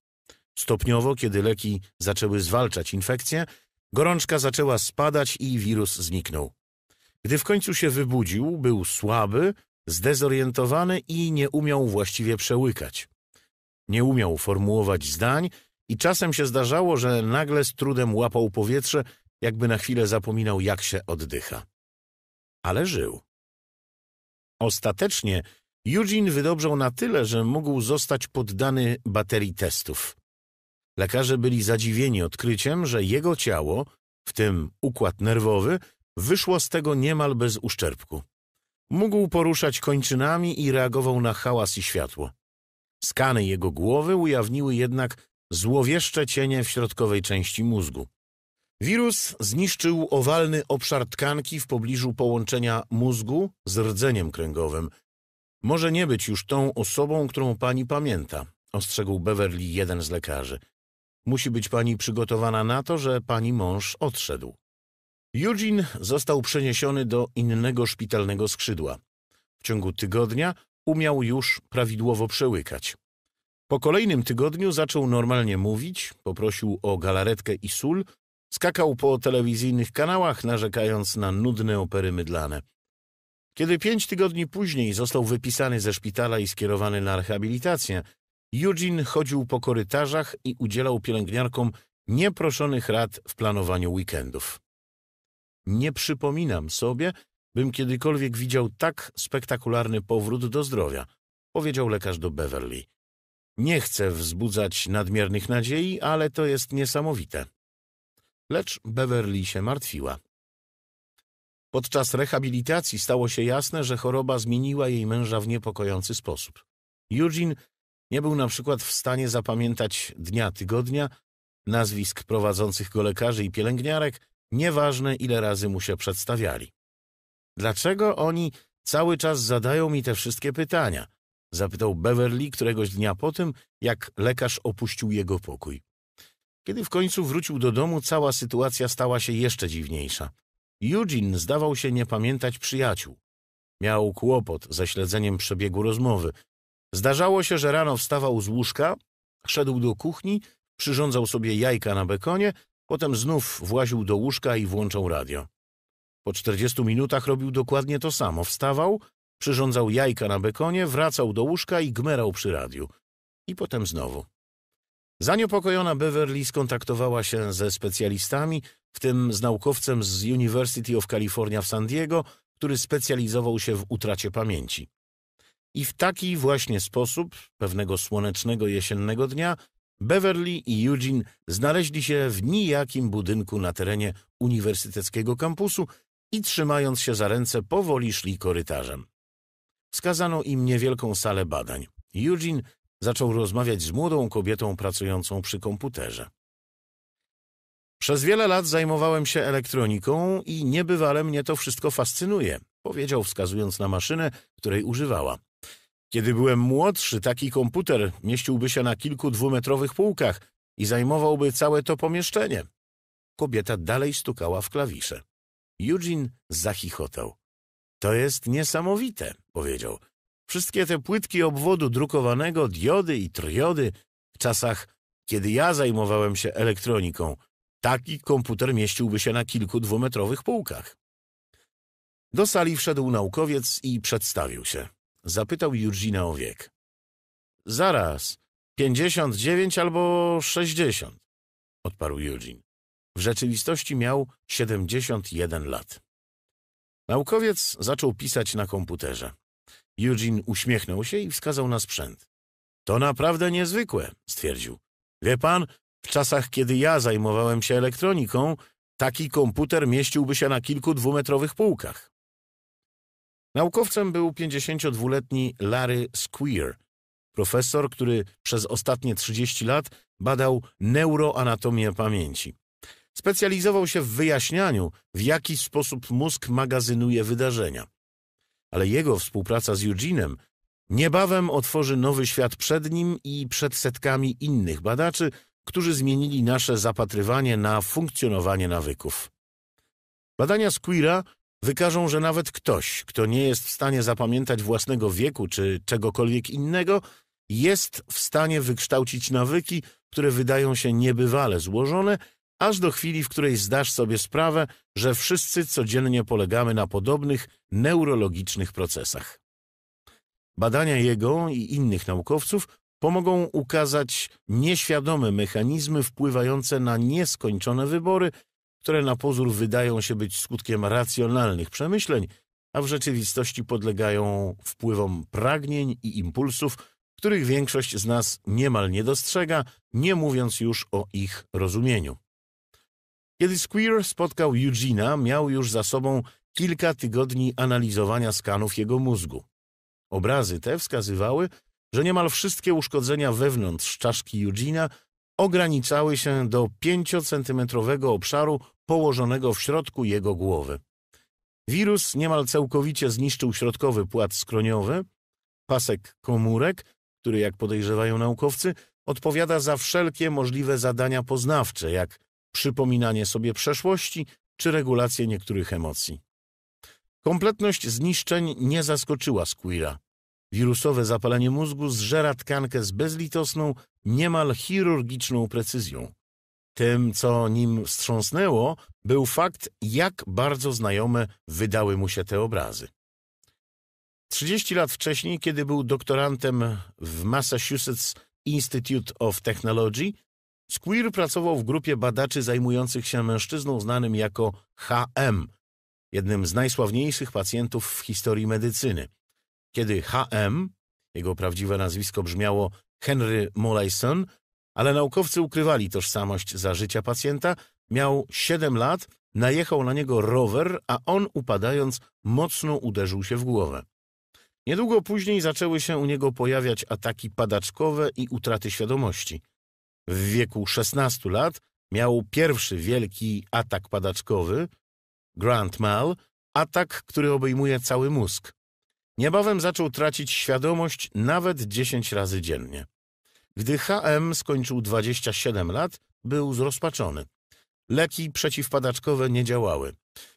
Stopniowo, kiedy leki zaczęły zwalczać infekcję, gorączka zaczęła spadać i wirus zniknął. Gdy w końcu się wybudził, był słaby, zdezorientowany i nie umiał właściwie przełykać. Nie umiał formułować zdań i czasem się zdarzało, że nagle z trudem łapał powietrze, jakby na chwilę zapominał, jak się oddycha. Ale żył. Ostatecznie Eugene wydobrzał na tyle, że mógł zostać poddany baterii testów. Lekarze byli zadziwieni odkryciem, że jego ciało, w tym układ nerwowy, Wyszło z tego niemal bez uszczerbku. Mógł poruszać kończynami i reagował na hałas i światło. Skany jego głowy ujawniły jednak złowieszcze cienie w środkowej części mózgu. Wirus zniszczył owalny obszar tkanki w pobliżu połączenia mózgu z rdzeniem kręgowym. Może nie być już tą osobą, którą pani pamięta, ostrzegł Beverly jeden z lekarzy. Musi być pani przygotowana na to, że pani mąż odszedł. Eugene został przeniesiony do innego szpitalnego skrzydła. W ciągu tygodnia umiał już prawidłowo przełykać. Po kolejnym tygodniu zaczął normalnie mówić, poprosił o galaretkę i sól, skakał po telewizyjnych kanałach, narzekając na nudne opery mydlane. Kiedy pięć tygodni później został wypisany ze szpitala i skierowany na rehabilitację, Eugene chodził po korytarzach i udzielał pielęgniarkom nieproszonych rad w planowaniu weekendów. Nie przypominam sobie, bym kiedykolwiek widział tak spektakularny powrót do zdrowia, powiedział lekarz do Beverly. Nie chcę wzbudzać nadmiernych nadziei, ale to jest niesamowite. Lecz Beverly się martwiła. Podczas rehabilitacji stało się jasne, że choroba zmieniła jej męża w niepokojący sposób. Eugene nie był na przykład w stanie zapamiętać dnia tygodnia, nazwisk prowadzących go lekarzy i pielęgniarek, Nieważne, ile razy mu się przedstawiali. Dlaczego oni cały czas zadają mi te wszystkie pytania? Zapytał Beverly któregoś dnia po tym, jak lekarz opuścił jego pokój. Kiedy w końcu wrócił do domu, cała sytuacja stała się jeszcze dziwniejsza. Eugene zdawał się nie pamiętać przyjaciół. Miał kłopot ze śledzeniem przebiegu rozmowy. Zdarzało się, że rano wstawał z łóżka, szedł do kuchni, przyrządzał sobie jajka na bekonie, Potem znów właził do łóżka i włączał radio. Po 40 minutach robił dokładnie to samo. Wstawał, przyrządzał jajka na bekonie, wracał do łóżka i gmerał przy radiu. I potem znowu. Zaniepokojona Beverly skontaktowała się ze specjalistami, w tym z naukowcem z University of California w San Diego, który specjalizował się w utracie pamięci. I w taki właśnie sposób, pewnego słonecznego jesiennego dnia, Beverly i Eugene znaleźli się w nijakim budynku na terenie uniwersyteckiego kampusu i trzymając się za ręce powoli szli korytarzem. Wskazano im niewielką salę badań. Eugene zaczął rozmawiać z młodą kobietą pracującą przy komputerze. Przez wiele lat zajmowałem się elektroniką i niebywale mnie to wszystko fascynuje, powiedział wskazując na maszynę, której używała. Kiedy byłem młodszy, taki komputer mieściłby się na kilku dwumetrowych półkach i zajmowałby całe to pomieszczenie. Kobieta dalej stukała w klawisze. Eugene zachichotał. To jest niesamowite, powiedział. Wszystkie te płytki obwodu drukowanego, diody i triody, w czasach, kiedy ja zajmowałem się elektroniką, taki komputer mieściłby się na kilku dwumetrowych półkach. Do sali wszedł naukowiec i przedstawił się. Zapytał Jurgina o wiek. Zaraz, pięćdziesiąt dziewięć albo sześćdziesiąt, odparł Jurzin. W rzeczywistości miał siedemdziesiąt jeden lat. Naukowiec zaczął pisać na komputerze. Jurzin uśmiechnął się i wskazał na sprzęt. To naprawdę niezwykłe, stwierdził. Wie pan, w czasach, kiedy ja zajmowałem się elektroniką, taki komputer mieściłby się na kilku dwumetrowych półkach. Naukowcem był 52-letni Larry Squire, profesor, który przez ostatnie 30 lat badał neuroanatomię pamięci. Specjalizował się w wyjaśnianiu, w jaki sposób mózg magazynuje wydarzenia. Ale jego współpraca z Eugenem niebawem otworzy nowy świat przed nim i przed setkami innych badaczy, którzy zmienili nasze zapatrywanie na funkcjonowanie nawyków. Badania Squeera wykażą, że nawet ktoś, kto nie jest w stanie zapamiętać własnego wieku czy czegokolwiek innego, jest w stanie wykształcić nawyki, które wydają się niebywale złożone, aż do chwili, w której zdasz sobie sprawę, że wszyscy codziennie polegamy na podobnych neurologicznych procesach. Badania jego i innych naukowców pomogą ukazać nieświadome mechanizmy wpływające na nieskończone wybory, które na pozór wydają się być skutkiem racjonalnych przemyśleń, a w rzeczywistości podlegają wpływom pragnień i impulsów, których większość z nas niemal nie dostrzega, nie mówiąc już o ich rozumieniu. Kiedy Squeer spotkał Eugena, miał już za sobą kilka tygodni analizowania skanów jego mózgu. Obrazy te wskazywały, że niemal wszystkie uszkodzenia wewnątrz czaszki Eugena ograniczały się do 5-centymetrowego obszaru położonego w środku jego głowy. Wirus niemal całkowicie zniszczył środkowy płat skroniowy, pasek komórek, który, jak podejrzewają naukowcy, odpowiada za wszelkie możliwe zadania poznawcze, jak przypominanie sobie przeszłości czy regulację niektórych emocji. Kompletność zniszczeń nie zaskoczyła Squira. Wirusowe zapalenie mózgu zżera tkankę z bezlitosną, niemal chirurgiczną precyzją. Tym, co nim wstrząsnęło, był fakt, jak bardzo znajome wydały mu się te obrazy. 30 lat wcześniej, kiedy był doktorantem w Massachusetts Institute of Technology, Squire pracował w grupie badaczy zajmujących się mężczyzną znanym jako HM, jednym z najsławniejszych pacjentów w historii medycyny. Kiedy HM, jego prawdziwe nazwisko brzmiało Henry Molaison, ale naukowcy ukrywali tożsamość za życia pacjenta. Miał 7 lat, najechał na niego rower, a on upadając mocno uderzył się w głowę. Niedługo później zaczęły się u niego pojawiać ataki padaczkowe i utraty świadomości. W wieku 16 lat miał pierwszy wielki atak padaczkowy, Grand Mal, atak, który obejmuje cały mózg. Niebawem zaczął tracić świadomość nawet 10 razy dziennie. Gdy HM skończył 27 lat, był zrozpaczony. Leki przeciwpadaczkowe nie działały.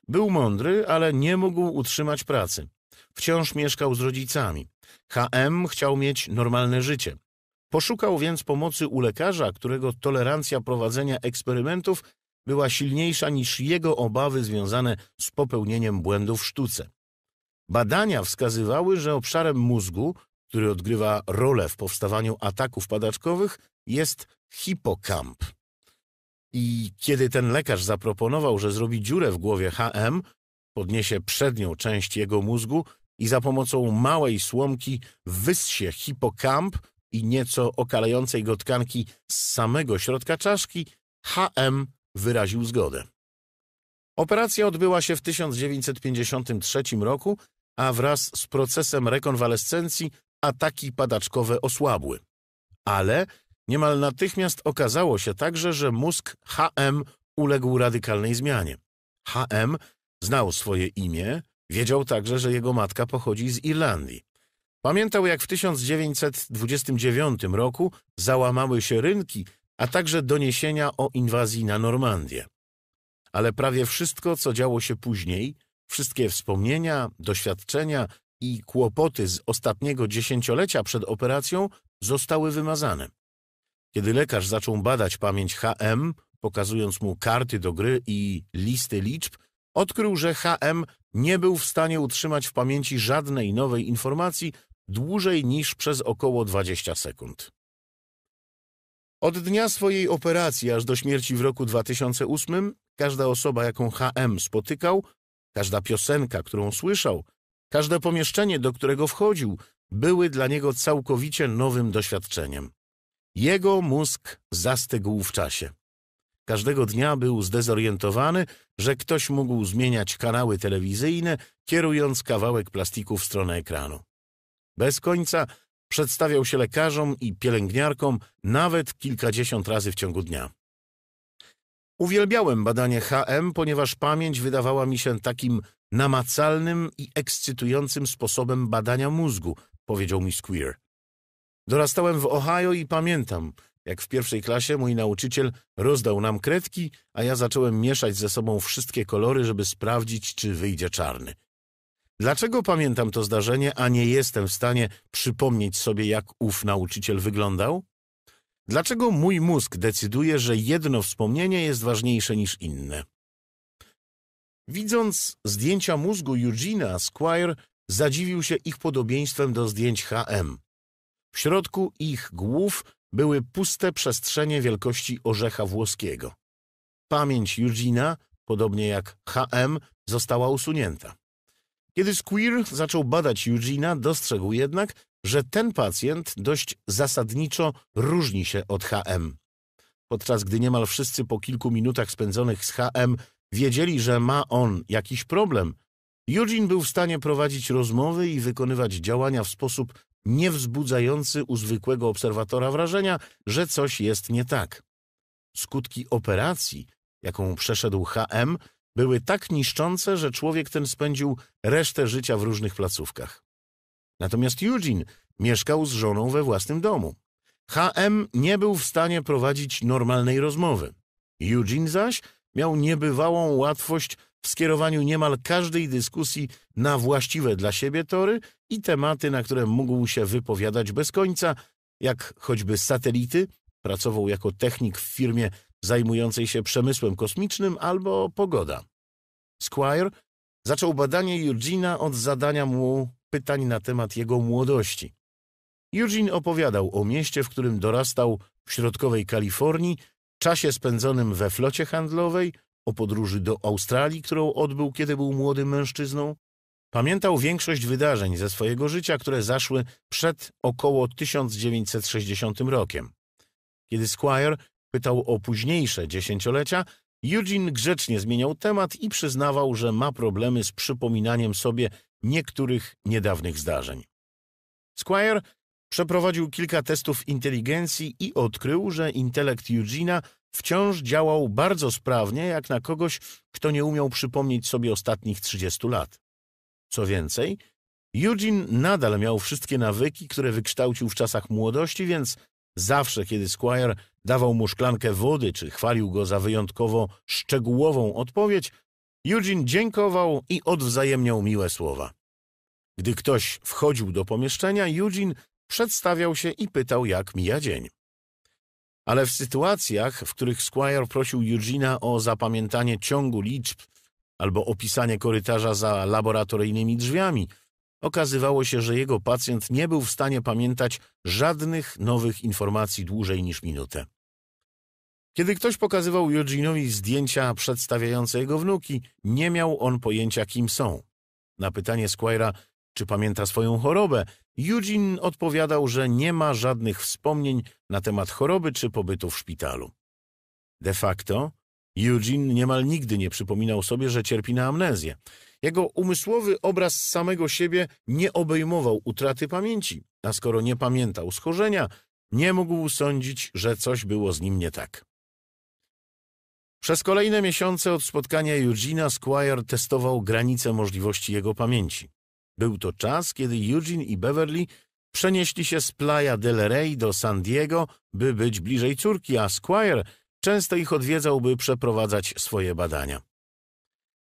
Był mądry, ale nie mógł utrzymać pracy. Wciąż mieszkał z rodzicami. HM chciał mieć normalne życie. Poszukał więc pomocy u lekarza, którego tolerancja prowadzenia eksperymentów była silniejsza niż jego obawy związane z popełnieniem błędów w sztuce. Badania wskazywały, że obszarem mózgu, który odgrywa rolę w powstawaniu ataków padaczkowych, jest hipokamp. I kiedy ten lekarz zaproponował, że zrobi dziurę w głowie HM, podniesie przednią część jego mózgu i za pomocą małej słomki wyssie hipokamp i nieco okalającej go tkanki z samego środka czaszki, HM wyraził zgodę. Operacja odbyła się w 1953 roku, a wraz z procesem rekonwalescencji ataki padaczkowe osłabły. Ale niemal natychmiast okazało się także, że mózg HM uległ radykalnej zmianie. HM znał swoje imię, wiedział także, że jego matka pochodzi z Irlandii. Pamiętał, jak w 1929 roku załamały się rynki, a także doniesienia o inwazji na Normandię. Ale prawie wszystko, co działo się później, wszystkie wspomnienia, doświadczenia, i kłopoty z ostatniego dziesięciolecia przed operacją zostały wymazane. Kiedy lekarz zaczął badać pamięć HM, pokazując mu karty do gry i listy liczb, odkrył, że HM nie był w stanie utrzymać w pamięci żadnej nowej informacji dłużej niż przez około 20 sekund. Od dnia swojej operacji aż do śmierci w roku 2008 każda osoba, jaką HM spotykał, każda piosenka, którą słyszał, Każde pomieszczenie, do którego wchodził, były dla niego całkowicie nowym doświadczeniem. Jego mózg zastygł w czasie. Każdego dnia był zdezorientowany, że ktoś mógł zmieniać kanały telewizyjne, kierując kawałek plastiku w stronę ekranu. Bez końca przedstawiał się lekarzom i pielęgniarkom nawet kilkadziesiąt razy w ciągu dnia. Uwielbiałem badanie HM, ponieważ pamięć wydawała mi się takim namacalnym i ekscytującym sposobem badania mózgu, powiedział mi Squeer. Dorastałem w Ohio i pamiętam, jak w pierwszej klasie mój nauczyciel rozdał nam kredki, a ja zacząłem mieszać ze sobą wszystkie kolory, żeby sprawdzić, czy wyjdzie czarny. Dlaczego pamiętam to zdarzenie, a nie jestem w stanie przypomnieć sobie, jak ów nauczyciel wyglądał? Dlaczego mój mózg decyduje, że jedno wspomnienie jest ważniejsze niż inne? Widząc zdjęcia mózgu Eugena, Squire zadziwił się ich podobieństwem do zdjęć HM. W środku ich głów były puste przestrzenie wielkości orzecha włoskiego. Pamięć Eugena, podobnie jak HM, została usunięta. Kiedy Squire zaczął badać Eugena, dostrzegł jednak, że ten pacjent dość zasadniczo różni się od HM. Podczas gdy niemal wszyscy po kilku minutach spędzonych z HM wiedzieli, że ma on jakiś problem, Eugene był w stanie prowadzić rozmowy i wykonywać działania w sposób niewzbudzający u zwykłego obserwatora wrażenia, że coś jest nie tak. Skutki operacji, jaką przeszedł HM, były tak niszczące, że człowiek ten spędził resztę życia w różnych placówkach. Natomiast Eugene mieszkał z żoną we własnym domu. HM nie był w stanie prowadzić normalnej rozmowy. Eugene zaś miał niebywałą łatwość w skierowaniu niemal każdej dyskusji na właściwe dla siebie tory i tematy, na które mógł się wypowiadać bez końca, jak choćby satelity, pracował jako technik w firmie zajmującej się przemysłem kosmicznym, albo pogoda. Squire zaczął badanie Eugena od zadania mu pytań na temat jego młodości. Eugene opowiadał o mieście, w którym dorastał w środkowej Kalifornii czasie spędzonym we flocie handlowej, o podróży do Australii, którą odbył, kiedy był młodym mężczyzną. Pamiętał większość wydarzeń ze swojego życia, które zaszły przed około 1960 rokiem. Kiedy Squire pytał o późniejsze dziesięciolecia, Eugene grzecznie zmieniał temat i przyznawał, że ma problemy z przypominaniem sobie niektórych niedawnych zdarzeń. Squire Przeprowadził kilka testów inteligencji i odkrył, że intelekt Eugena wciąż działał bardzo sprawnie jak na kogoś, kto nie umiał przypomnieć sobie ostatnich 30 lat. Co więcej, Eugene nadal miał wszystkie nawyki, które wykształcił w czasach młodości, więc zawsze, kiedy Squire dawał mu szklankę wody czy chwalił go za wyjątkowo szczegółową odpowiedź, Eugene dziękował i odwzajemniał miłe słowa. Gdy ktoś wchodził do pomieszczenia, Eugene Przedstawiał się i pytał, jak mija dzień. Ale w sytuacjach, w których Squire prosił Eugena o zapamiętanie ciągu liczb albo opisanie korytarza za laboratoryjnymi drzwiami, okazywało się, że jego pacjent nie był w stanie pamiętać żadnych nowych informacji dłużej niż minutę. Kiedy ktoś pokazywał Eugenowi zdjęcia przedstawiające jego wnuki, nie miał on pojęcia, kim są. Na pytanie Squire'a, czy pamięta swoją chorobę. Judzin odpowiadał, że nie ma żadnych wspomnień na temat choroby czy pobytu w szpitalu. De facto Judzin niemal nigdy nie przypominał sobie, że cierpi na amnezję. Jego umysłowy obraz samego siebie nie obejmował utraty pamięci, a skoro nie pamiętał schorzenia, nie mógł sądzić, że coś było z nim nie tak. Przez kolejne miesiące od spotkania Judzina Squire testował granice możliwości jego pamięci. Był to czas, kiedy Eugene i Beverly przenieśli się z Playa del Rey do San Diego, by być bliżej córki, a Squire często ich odwiedzał, by przeprowadzać swoje badania.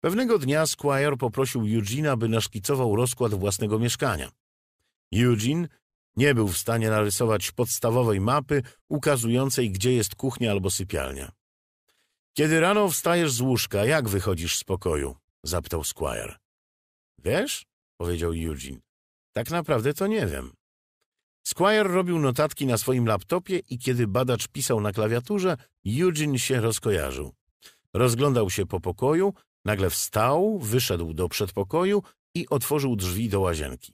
Pewnego dnia Squire poprosił Eugena, by naszkicował rozkład własnego mieszkania. Eugene nie był w stanie narysować podstawowej mapy ukazującej, gdzie jest kuchnia albo sypialnia. Kiedy rano wstajesz z łóżka, jak wychodzisz z pokoju? zapytał Squire. Wiesz? powiedział Eugene. Tak naprawdę to nie wiem. Squire robił notatki na swoim laptopie i kiedy badacz pisał na klawiaturze, Eugene się rozkojarzył. Rozglądał się po pokoju, nagle wstał, wyszedł do przedpokoju i otworzył drzwi do łazienki.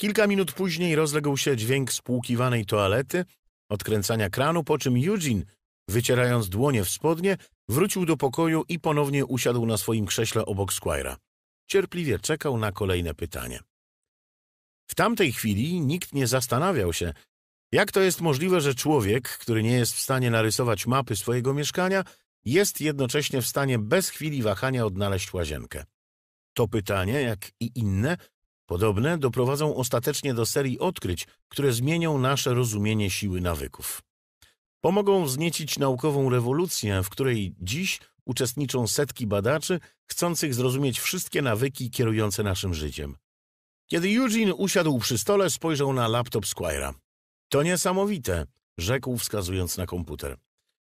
Kilka minut później rozległ się dźwięk spłukiwanej toalety, odkręcania kranu, po czym Eugene, wycierając dłonie w spodnie, wrócił do pokoju i ponownie usiadł na swoim krześle obok Squire'a cierpliwie czekał na kolejne pytanie. W tamtej chwili nikt nie zastanawiał się, jak to jest możliwe, że człowiek, który nie jest w stanie narysować mapy swojego mieszkania, jest jednocześnie w stanie bez chwili wahania odnaleźć łazienkę. To pytanie, jak i inne, podobne, doprowadzą ostatecznie do serii odkryć, które zmienią nasze rozumienie siły nawyków. Pomogą wzniecić naukową rewolucję, w której dziś uczestniczą setki badaczy chcących zrozumieć wszystkie nawyki kierujące naszym życiem. Kiedy Eugene usiadł przy stole, spojrzał na laptop Squire'a. To niesamowite, rzekł wskazując na komputer.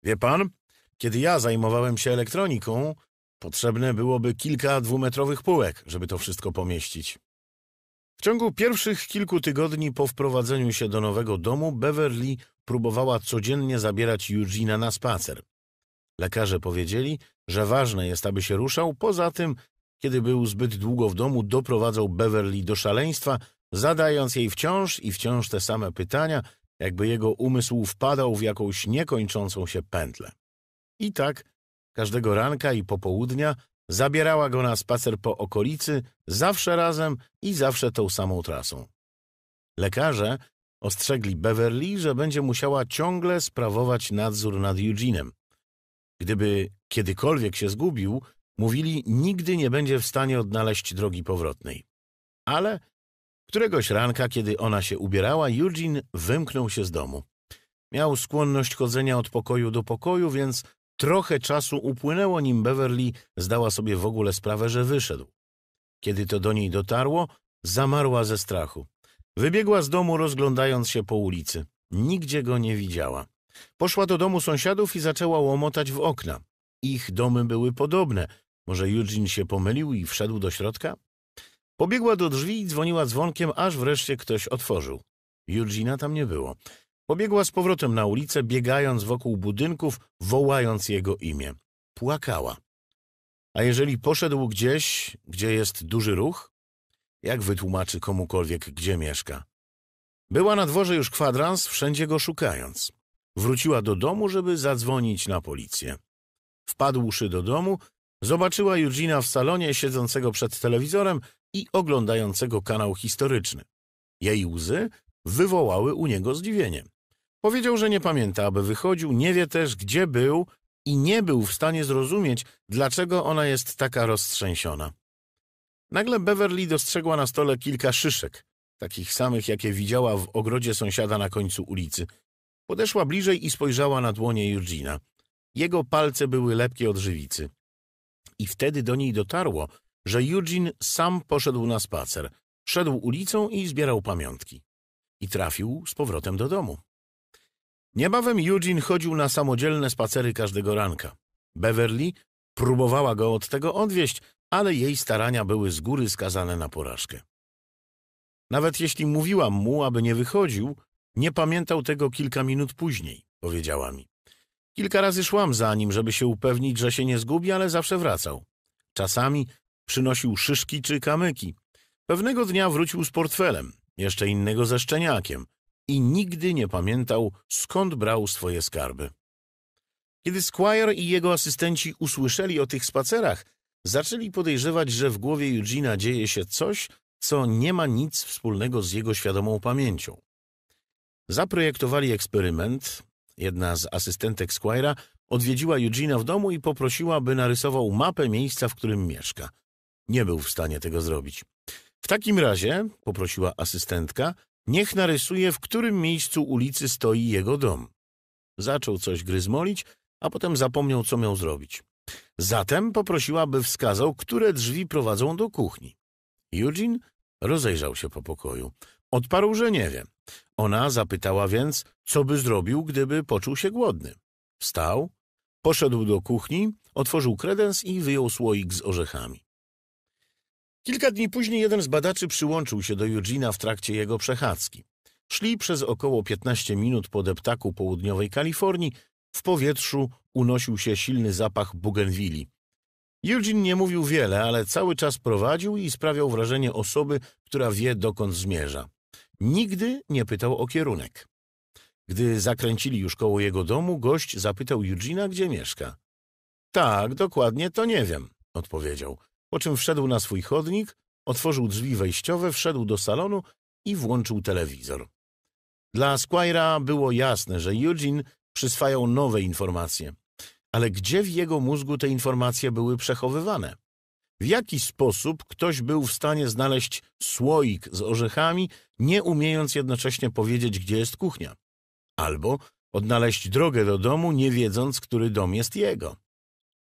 Wie pan, kiedy ja zajmowałem się elektroniką, potrzebne byłoby kilka dwumetrowych półek, żeby to wszystko pomieścić. W ciągu pierwszych kilku tygodni po wprowadzeniu się do nowego domu Beverly próbowała codziennie zabierać Eugena na spacer. Lekarze powiedzieli, że ważne jest, aby się ruszał. Poza tym, kiedy był zbyt długo w domu, doprowadzał Beverly do szaleństwa, zadając jej wciąż i wciąż te same pytania, jakby jego umysł wpadał w jakąś niekończącą się pętlę. I tak każdego ranka i popołudnia zabierała go na spacer po okolicy, zawsze razem i zawsze tą samą trasą. Lekarze Ostrzegli Beverly, że będzie musiała ciągle sprawować nadzór nad Eugenem. Gdyby kiedykolwiek się zgubił, mówili, nigdy nie będzie w stanie odnaleźć drogi powrotnej. Ale któregoś ranka, kiedy ona się ubierała, Eugene wymknął się z domu. Miał skłonność chodzenia od pokoju do pokoju, więc trochę czasu upłynęło, nim Beverly zdała sobie w ogóle sprawę, że wyszedł. Kiedy to do niej dotarło, zamarła ze strachu. Wybiegła z domu, rozglądając się po ulicy. Nigdzie go nie widziała. Poszła do domu sąsiadów i zaczęła łomotać w okna. Ich domy były podobne. Może Eugene się pomylił i wszedł do środka? Pobiegła do drzwi i dzwoniła dzwonkiem, aż wreszcie ktoś otworzył. Eugena tam nie było. Pobiegła z powrotem na ulicę, biegając wokół budynków, wołając jego imię. Płakała. A jeżeli poszedł gdzieś, gdzie jest duży ruch? jak wytłumaczy komukolwiek, gdzie mieszka. Była na dworze już kwadrans, wszędzie go szukając. Wróciła do domu, żeby zadzwonić na policję. Wpadłszy do domu, zobaczyła Eugina w salonie siedzącego przed telewizorem i oglądającego kanał historyczny. Jej łzy wywołały u niego zdziwienie. Powiedział, że nie pamięta, aby wychodził, nie wie też, gdzie był i nie był w stanie zrozumieć, dlaczego ona jest taka roztrzęsiona. Nagle Beverly dostrzegła na stole kilka szyszek, takich samych, jakie widziała w ogrodzie sąsiada na końcu ulicy. Podeszła bliżej i spojrzała na dłonie Judzina. Jego palce były lepkie od żywicy. I wtedy do niej dotarło, że Eugene sam poszedł na spacer. Szedł ulicą i zbierał pamiątki. I trafił z powrotem do domu. Niebawem Eugene chodził na samodzielne spacery każdego ranka. Beverly Próbowała go od tego odwieść, ale jej starania były z góry skazane na porażkę. Nawet jeśli mówiłam mu, aby nie wychodził, nie pamiętał tego kilka minut później, powiedziała mi. Kilka razy szłam za nim, żeby się upewnić, że się nie zgubi, ale zawsze wracał. Czasami przynosił szyszki czy kamyki. Pewnego dnia wrócił z portfelem, jeszcze innego ze szczeniakiem i nigdy nie pamiętał, skąd brał swoje skarby. Kiedy Squire i jego asystenci usłyszeli o tych spacerach, zaczęli podejrzewać, że w głowie Eugena dzieje się coś, co nie ma nic wspólnego z jego świadomą pamięcią. Zaprojektowali eksperyment. Jedna z asystentek Squire'a odwiedziła Eugena w domu i poprosiła, by narysował mapę miejsca, w którym mieszka. Nie był w stanie tego zrobić. W takim razie, poprosiła asystentka, niech narysuje, w którym miejscu ulicy stoi jego dom. Zaczął coś gryzmolić, a potem zapomniał, co miał zrobić. Zatem poprosiła, by wskazał, które drzwi prowadzą do kuchni. Eugene rozejrzał się po pokoju. Odparł, że nie wie. Ona zapytała więc, co by zrobił, gdyby poczuł się głodny. Wstał, poszedł do kuchni, otworzył kredens i wyjął słoik z orzechami. Kilka dni później jeden z badaczy przyłączył się do Judzina w trakcie jego przechadzki. Szli przez około 15 minut po deptaku południowej Kalifornii, w powietrzu unosił się silny zapach bugenwili. Judzin nie mówił wiele, ale cały czas prowadził i sprawiał wrażenie osoby, która wie, dokąd zmierza. Nigdy nie pytał o kierunek. Gdy zakręcili już koło jego domu, gość zapytał Judzina, gdzie mieszka. Tak, dokładnie to nie wiem, odpowiedział. Po czym wszedł na swój chodnik, otworzył drzwi wejściowe, wszedł do salonu i włączył telewizor. Dla Squire'a było jasne, że Eugene Przyswają nowe informacje. Ale gdzie w jego mózgu te informacje były przechowywane? W jaki sposób ktoś był w stanie znaleźć słoik z orzechami, nie umiejąc jednocześnie powiedzieć, gdzie jest kuchnia? Albo odnaleźć drogę do domu, nie wiedząc, który dom jest jego.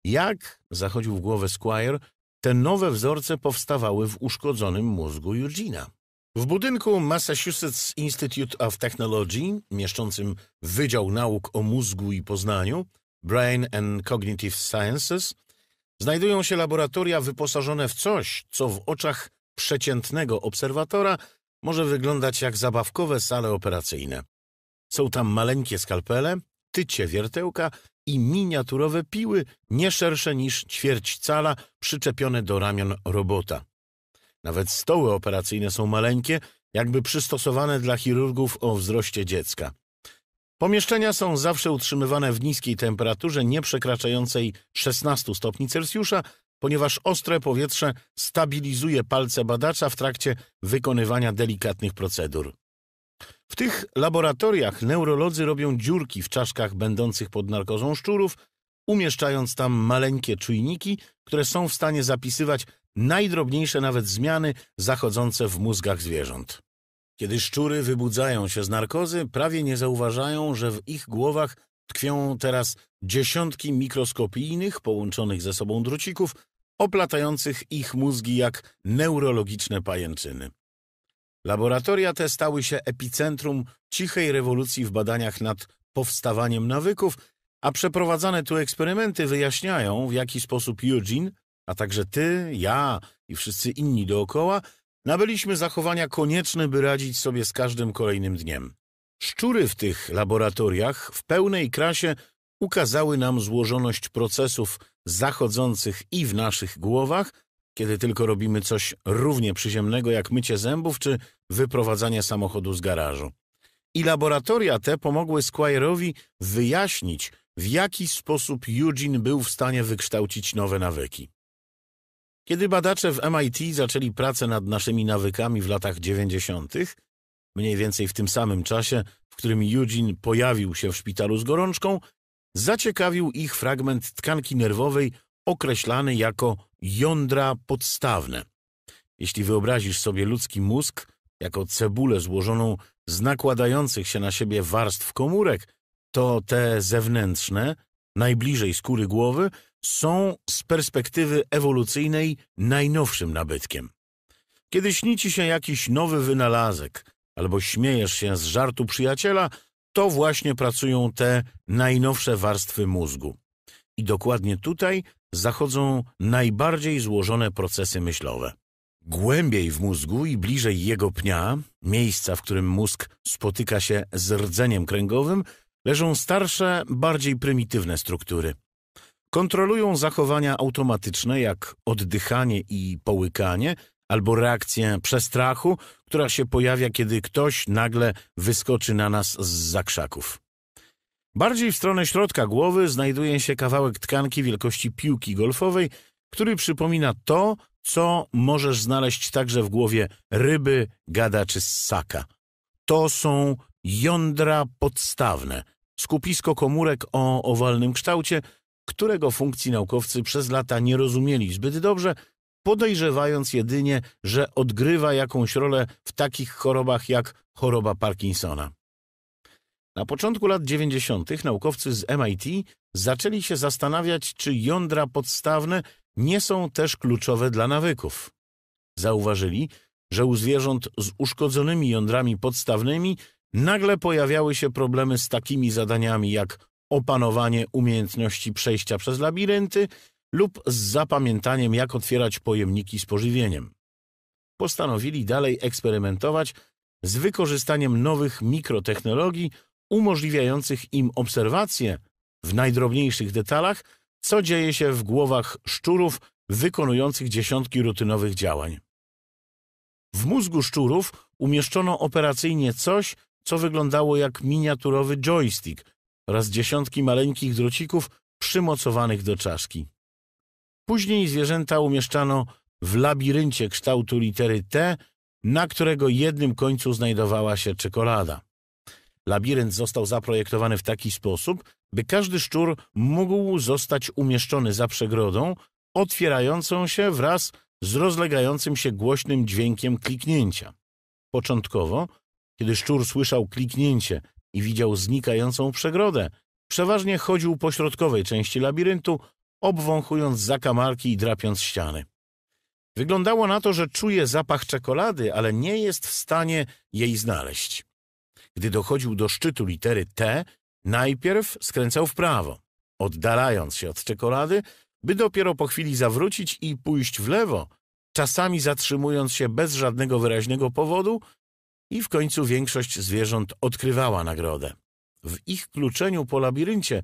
Jak, zachodził w głowę Squire, te nowe wzorce powstawały w uszkodzonym mózgu Eugena? W budynku Massachusetts Institute of Technology, mieszczącym Wydział Nauk o Mózgu i Poznaniu, Brain and Cognitive Sciences, znajdują się laboratoria wyposażone w coś, co w oczach przeciętnego obserwatora może wyglądać jak zabawkowe sale operacyjne. Są tam maleńkie skalpele, tycie wiertełka i miniaturowe piły, nie szersze niż ćwierć cala, przyczepione do ramion robota. Nawet stoły operacyjne są maleńkie, jakby przystosowane dla chirurgów o wzroście dziecka. Pomieszczenia są zawsze utrzymywane w niskiej temperaturze, nie przekraczającej 16 stopni Celsjusza, ponieważ ostre powietrze stabilizuje palce badacza w trakcie wykonywania delikatnych procedur. W tych laboratoriach neurolodzy robią dziurki w czaszkach będących pod narkozą szczurów, umieszczając tam maleńkie czujniki, które są w stanie zapisywać najdrobniejsze nawet zmiany zachodzące w mózgach zwierząt. Kiedy szczury wybudzają się z narkozy, prawie nie zauważają, że w ich głowach tkwią teraz dziesiątki mikroskopijnych, połączonych ze sobą drucików, oplatających ich mózgi jak neurologiczne pajęczyny. Laboratoria te stały się epicentrum cichej rewolucji w badaniach nad powstawaniem nawyków, a przeprowadzane tu eksperymenty wyjaśniają, w jaki sposób Eugene a także ty, ja i wszyscy inni dookoła, nabyliśmy zachowania konieczne, by radzić sobie z każdym kolejnym dniem. Szczury w tych laboratoriach w pełnej krasie ukazały nam złożoność procesów zachodzących i w naszych głowach, kiedy tylko robimy coś równie przyziemnego jak mycie zębów czy wyprowadzanie samochodu z garażu. I laboratoria te pomogły Squire'owi wyjaśnić, w jaki sposób Eugene był w stanie wykształcić nowe nawyki. Kiedy badacze w MIT zaczęli pracę nad naszymi nawykami w latach 90., mniej więcej w tym samym czasie, w którym Eugene pojawił się w szpitalu z gorączką, zaciekawił ich fragment tkanki nerwowej określany jako jądra podstawne. Jeśli wyobrazisz sobie ludzki mózg jako cebulę złożoną z nakładających się na siebie warstw komórek, to te zewnętrzne, najbliżej skóry głowy, są z perspektywy ewolucyjnej najnowszym nabytkiem. Kiedy śni ci się jakiś nowy wynalazek albo śmiejesz się z żartu przyjaciela, to właśnie pracują te najnowsze warstwy mózgu. I dokładnie tutaj zachodzą najbardziej złożone procesy myślowe. Głębiej w mózgu i bliżej jego pnia, miejsca, w którym mózg spotyka się z rdzeniem kręgowym, leżą starsze, bardziej prymitywne struktury kontrolują zachowania automatyczne jak oddychanie i połykanie, albo reakcję przestrachu, która się pojawia, kiedy ktoś nagle wyskoczy na nas z zakrzaków. Bardziej w stronę środka głowy znajduje się kawałek tkanki wielkości piłki golfowej, który przypomina to, co możesz znaleźć także w głowie ryby, gada czy ssaka. To są jądra podstawne, skupisko komórek o owalnym kształcie, którego funkcji naukowcy przez lata nie rozumieli zbyt dobrze, podejrzewając jedynie, że odgrywa jakąś rolę w takich chorobach jak choroba Parkinsona. Na początku lat 90. naukowcy z MIT zaczęli się zastanawiać, czy jądra podstawne nie są też kluczowe dla nawyków. Zauważyli, że u zwierząt z uszkodzonymi jądrami podstawnymi nagle pojawiały się problemy z takimi zadaniami jak opanowanie umiejętności przejścia przez labirynty lub z zapamiętaniem, jak otwierać pojemniki z pożywieniem. Postanowili dalej eksperymentować z wykorzystaniem nowych mikrotechnologii umożliwiających im obserwację w najdrobniejszych detalach, co dzieje się w głowach szczurów wykonujących dziesiątki rutynowych działań. W mózgu szczurów umieszczono operacyjnie coś, co wyglądało jak miniaturowy joystick, oraz dziesiątki maleńkich drucików przymocowanych do czaszki. Później zwierzęta umieszczano w labiryncie kształtu litery T, na którego jednym końcu znajdowała się czekolada. Labirynt został zaprojektowany w taki sposób, by każdy szczur mógł zostać umieszczony za przegrodą, otwierającą się wraz z rozlegającym się głośnym dźwiękiem kliknięcia. Początkowo, kiedy szczur słyszał kliknięcie i widział znikającą przegrodę. Przeważnie chodził po środkowej części labiryntu, obwąchując zakamarki i drapiąc ściany. Wyglądało na to, że czuje zapach czekolady, ale nie jest w stanie jej znaleźć. Gdy dochodził do szczytu litery T, najpierw skręcał w prawo, oddalając się od czekolady, by dopiero po chwili zawrócić i pójść w lewo, czasami zatrzymując się bez żadnego wyraźnego powodu i w końcu większość zwierząt odkrywała nagrodę. W ich kluczeniu po labiryncie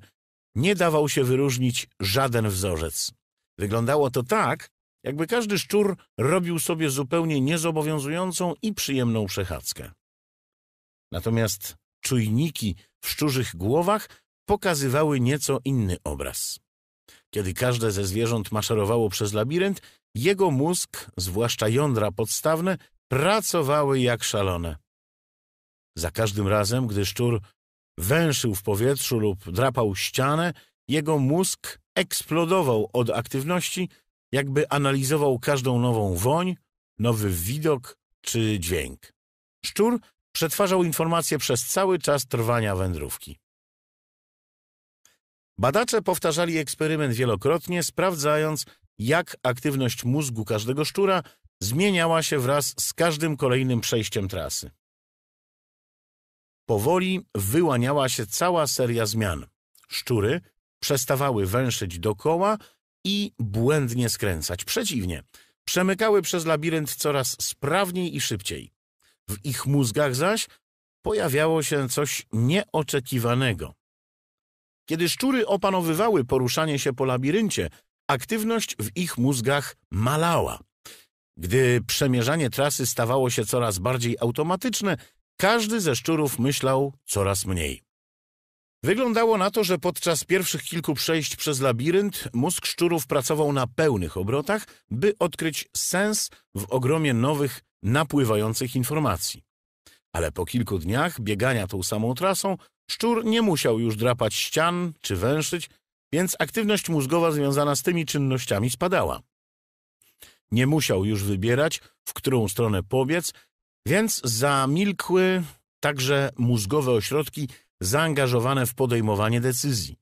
nie dawał się wyróżnić żaden wzorzec. Wyglądało to tak, jakby każdy szczur robił sobie zupełnie niezobowiązującą i przyjemną przechadzkę. Natomiast czujniki w szczurzych głowach pokazywały nieco inny obraz. Kiedy każde ze zwierząt maszerowało przez labirynt, jego mózg, zwłaszcza jądra podstawne, pracowały jak szalone. Za każdym razem, gdy szczur węszył w powietrzu lub drapał ścianę, jego mózg eksplodował od aktywności, jakby analizował każdą nową woń, nowy widok czy dźwięk. Szczur przetwarzał informacje przez cały czas trwania wędrówki. Badacze powtarzali eksperyment wielokrotnie, sprawdzając, jak aktywność mózgu każdego szczura zmieniała się wraz z każdym kolejnym przejściem trasy. Powoli wyłaniała się cała seria zmian. Szczury przestawały węszyć dokoła i błędnie skręcać. Przeciwnie, przemykały przez labirynt coraz sprawniej i szybciej. W ich mózgach zaś pojawiało się coś nieoczekiwanego. Kiedy szczury opanowywały poruszanie się po labiryncie, aktywność w ich mózgach malała. Gdy przemierzanie trasy stawało się coraz bardziej automatyczne, każdy ze szczurów myślał coraz mniej. Wyglądało na to, że podczas pierwszych kilku przejść przez labirynt mózg szczurów pracował na pełnych obrotach, by odkryć sens w ogromie nowych, napływających informacji. Ale po kilku dniach biegania tą samą trasą szczur nie musiał już drapać ścian czy węszyć, więc aktywność mózgowa związana z tymi czynnościami spadała. Nie musiał już wybierać, w którą stronę pobiec, więc zamilkły także mózgowe ośrodki zaangażowane w podejmowanie decyzji.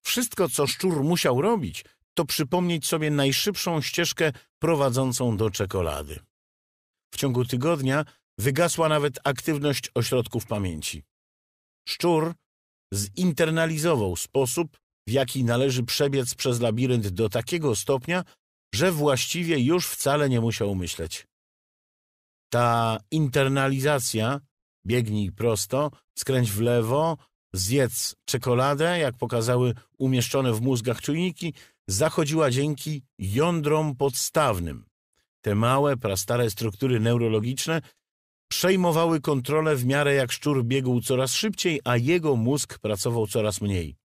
Wszystko, co szczur musiał robić, to przypomnieć sobie najszybszą ścieżkę prowadzącą do czekolady. W ciągu tygodnia wygasła nawet aktywność ośrodków pamięci. Szczur zinternalizował sposób, w jaki należy przebiec przez labirynt do takiego stopnia, że właściwie już wcale nie musiał myśleć. Ta internalizacja biegnij prosto, skręć w lewo, zjedz czekoladę, jak pokazały umieszczone w mózgach czujniki, zachodziła dzięki jądrom podstawnym. Te małe, prastare struktury neurologiczne przejmowały kontrolę w miarę jak szczur biegł coraz szybciej, a jego mózg pracował coraz mniej.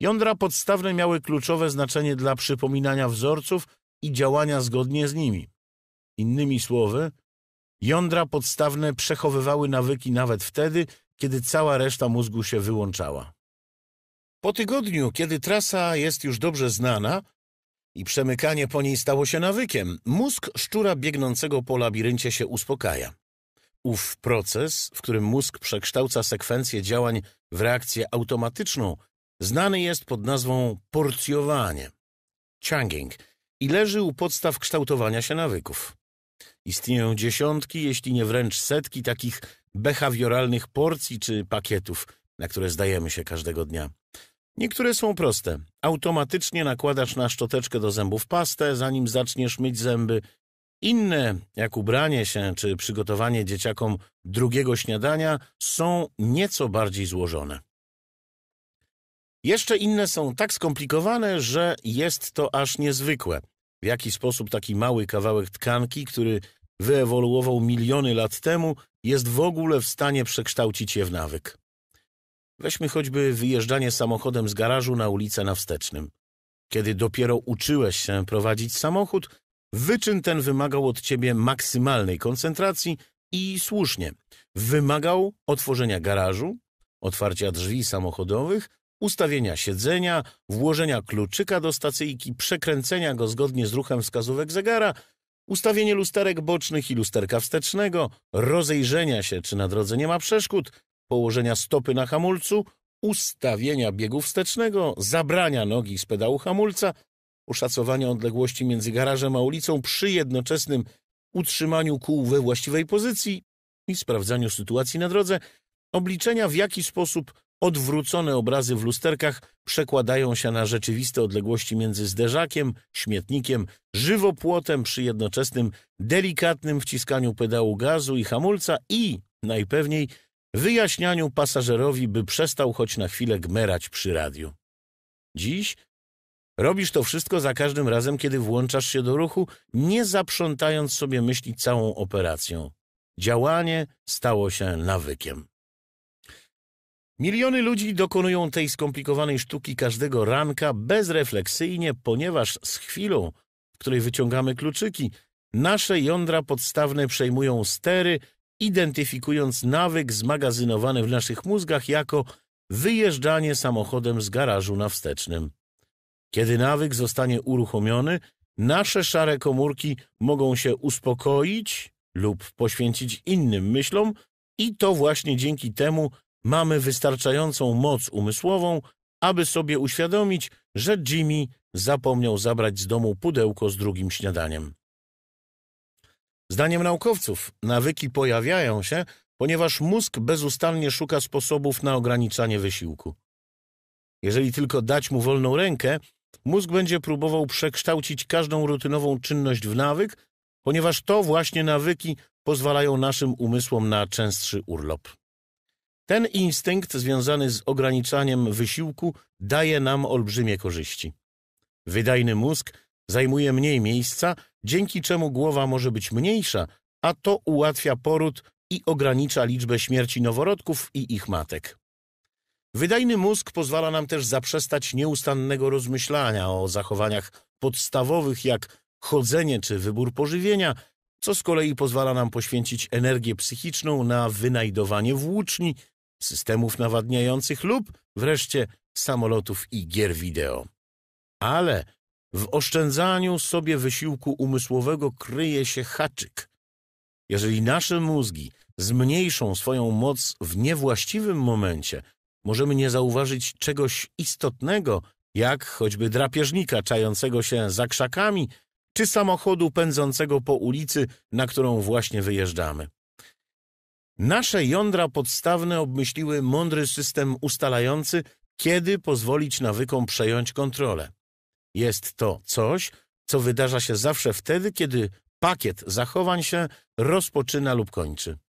Jądra podstawne miały kluczowe znaczenie dla przypominania wzorców i działania zgodnie z nimi. Innymi słowy, jądra podstawne przechowywały nawyki nawet wtedy, kiedy cała reszta mózgu się wyłączała. Po tygodniu, kiedy trasa jest już dobrze znana i przemykanie po niej stało się nawykiem, mózg szczura biegnącego po labiryncie się uspokaja. Ów proces, w którym mózg przekształca sekwencję działań w reakcję automatyczną – Znany jest pod nazwą porcjowanie, chugging i leży u podstaw kształtowania się nawyków. Istnieją dziesiątki, jeśli nie wręcz setki takich behawioralnych porcji czy pakietów, na które zdajemy się każdego dnia. Niektóre są proste. Automatycznie nakładasz na szczoteczkę do zębów pastę, zanim zaczniesz myć zęby. Inne, jak ubranie się czy przygotowanie dzieciakom drugiego śniadania, są nieco bardziej złożone. Jeszcze inne są tak skomplikowane, że jest to aż niezwykłe. W jaki sposób taki mały kawałek tkanki, który wyewoluował miliony lat temu, jest w ogóle w stanie przekształcić je w nawyk. Weźmy choćby wyjeżdżanie samochodem z garażu na ulicę na Wstecznym. Kiedy dopiero uczyłeś się prowadzić samochód, wyczyn ten wymagał od ciebie maksymalnej koncentracji i słusznie. Wymagał otworzenia garażu, otwarcia drzwi samochodowych ustawienia siedzenia, włożenia kluczyka do stacyjki, przekręcenia go zgodnie z ruchem wskazówek zegara, ustawienie lusterek bocznych i lusterka wstecznego, rozejrzenia się, czy na drodze nie ma przeszkód, położenia stopy na hamulcu, ustawienia biegu wstecznego, zabrania nogi z pedału hamulca, oszacowania odległości między garażem a ulicą przy jednoczesnym utrzymaniu kół we właściwej pozycji i sprawdzaniu sytuacji na drodze, obliczenia w jaki sposób Odwrócone obrazy w lusterkach przekładają się na rzeczywiste odległości między zderzakiem, śmietnikiem, żywopłotem przy jednoczesnym delikatnym wciskaniu pedału gazu i hamulca i, najpewniej, wyjaśnianiu pasażerowi, by przestał choć na chwilę gmerać przy radiu. Dziś robisz to wszystko za każdym razem, kiedy włączasz się do ruchu, nie zaprzątając sobie myśli całą operacją. Działanie stało się nawykiem. Miliony ludzi dokonują tej skomplikowanej sztuki każdego ranka bezrefleksyjnie, ponieważ z chwilą, w której wyciągamy kluczyki, nasze jądra podstawne przejmują stery, identyfikując nawyk zmagazynowany w naszych mózgach jako wyjeżdżanie samochodem z garażu na wstecznym. Kiedy nawyk zostanie uruchomiony, nasze szare komórki mogą się uspokoić lub poświęcić innym myślom i to właśnie dzięki temu Mamy wystarczającą moc umysłową, aby sobie uświadomić, że Jimmy zapomniał zabrać z domu pudełko z drugim śniadaniem. Zdaniem naukowców, nawyki pojawiają się, ponieważ mózg bezustannie szuka sposobów na ograniczanie wysiłku. Jeżeli tylko dać mu wolną rękę, mózg będzie próbował przekształcić każdą rutynową czynność w nawyk, ponieważ to właśnie nawyki pozwalają naszym umysłom na częstszy urlop. Ten instynkt związany z ograniczaniem wysiłku daje nam olbrzymie korzyści. Wydajny mózg zajmuje mniej miejsca, dzięki czemu głowa może być mniejsza, a to ułatwia poród i ogranicza liczbę śmierci noworodków i ich matek. Wydajny mózg pozwala nam też zaprzestać nieustannego rozmyślania o zachowaniach podstawowych jak chodzenie czy wybór pożywienia, co z kolei pozwala nam poświęcić energię psychiczną na wynajdowanie włóczni systemów nawadniających lub wreszcie samolotów i gier wideo. Ale w oszczędzaniu sobie wysiłku umysłowego kryje się haczyk. Jeżeli nasze mózgi zmniejszą swoją moc w niewłaściwym momencie, możemy nie zauważyć czegoś istotnego, jak choćby drapieżnika czającego się za krzakami, czy samochodu pędzącego po ulicy, na którą właśnie wyjeżdżamy. Nasze jądra podstawne obmyśliły mądry system ustalający, kiedy pozwolić nawykom przejąć kontrolę. Jest to coś, co wydarza się zawsze wtedy, kiedy pakiet zachowań się rozpoczyna lub kończy.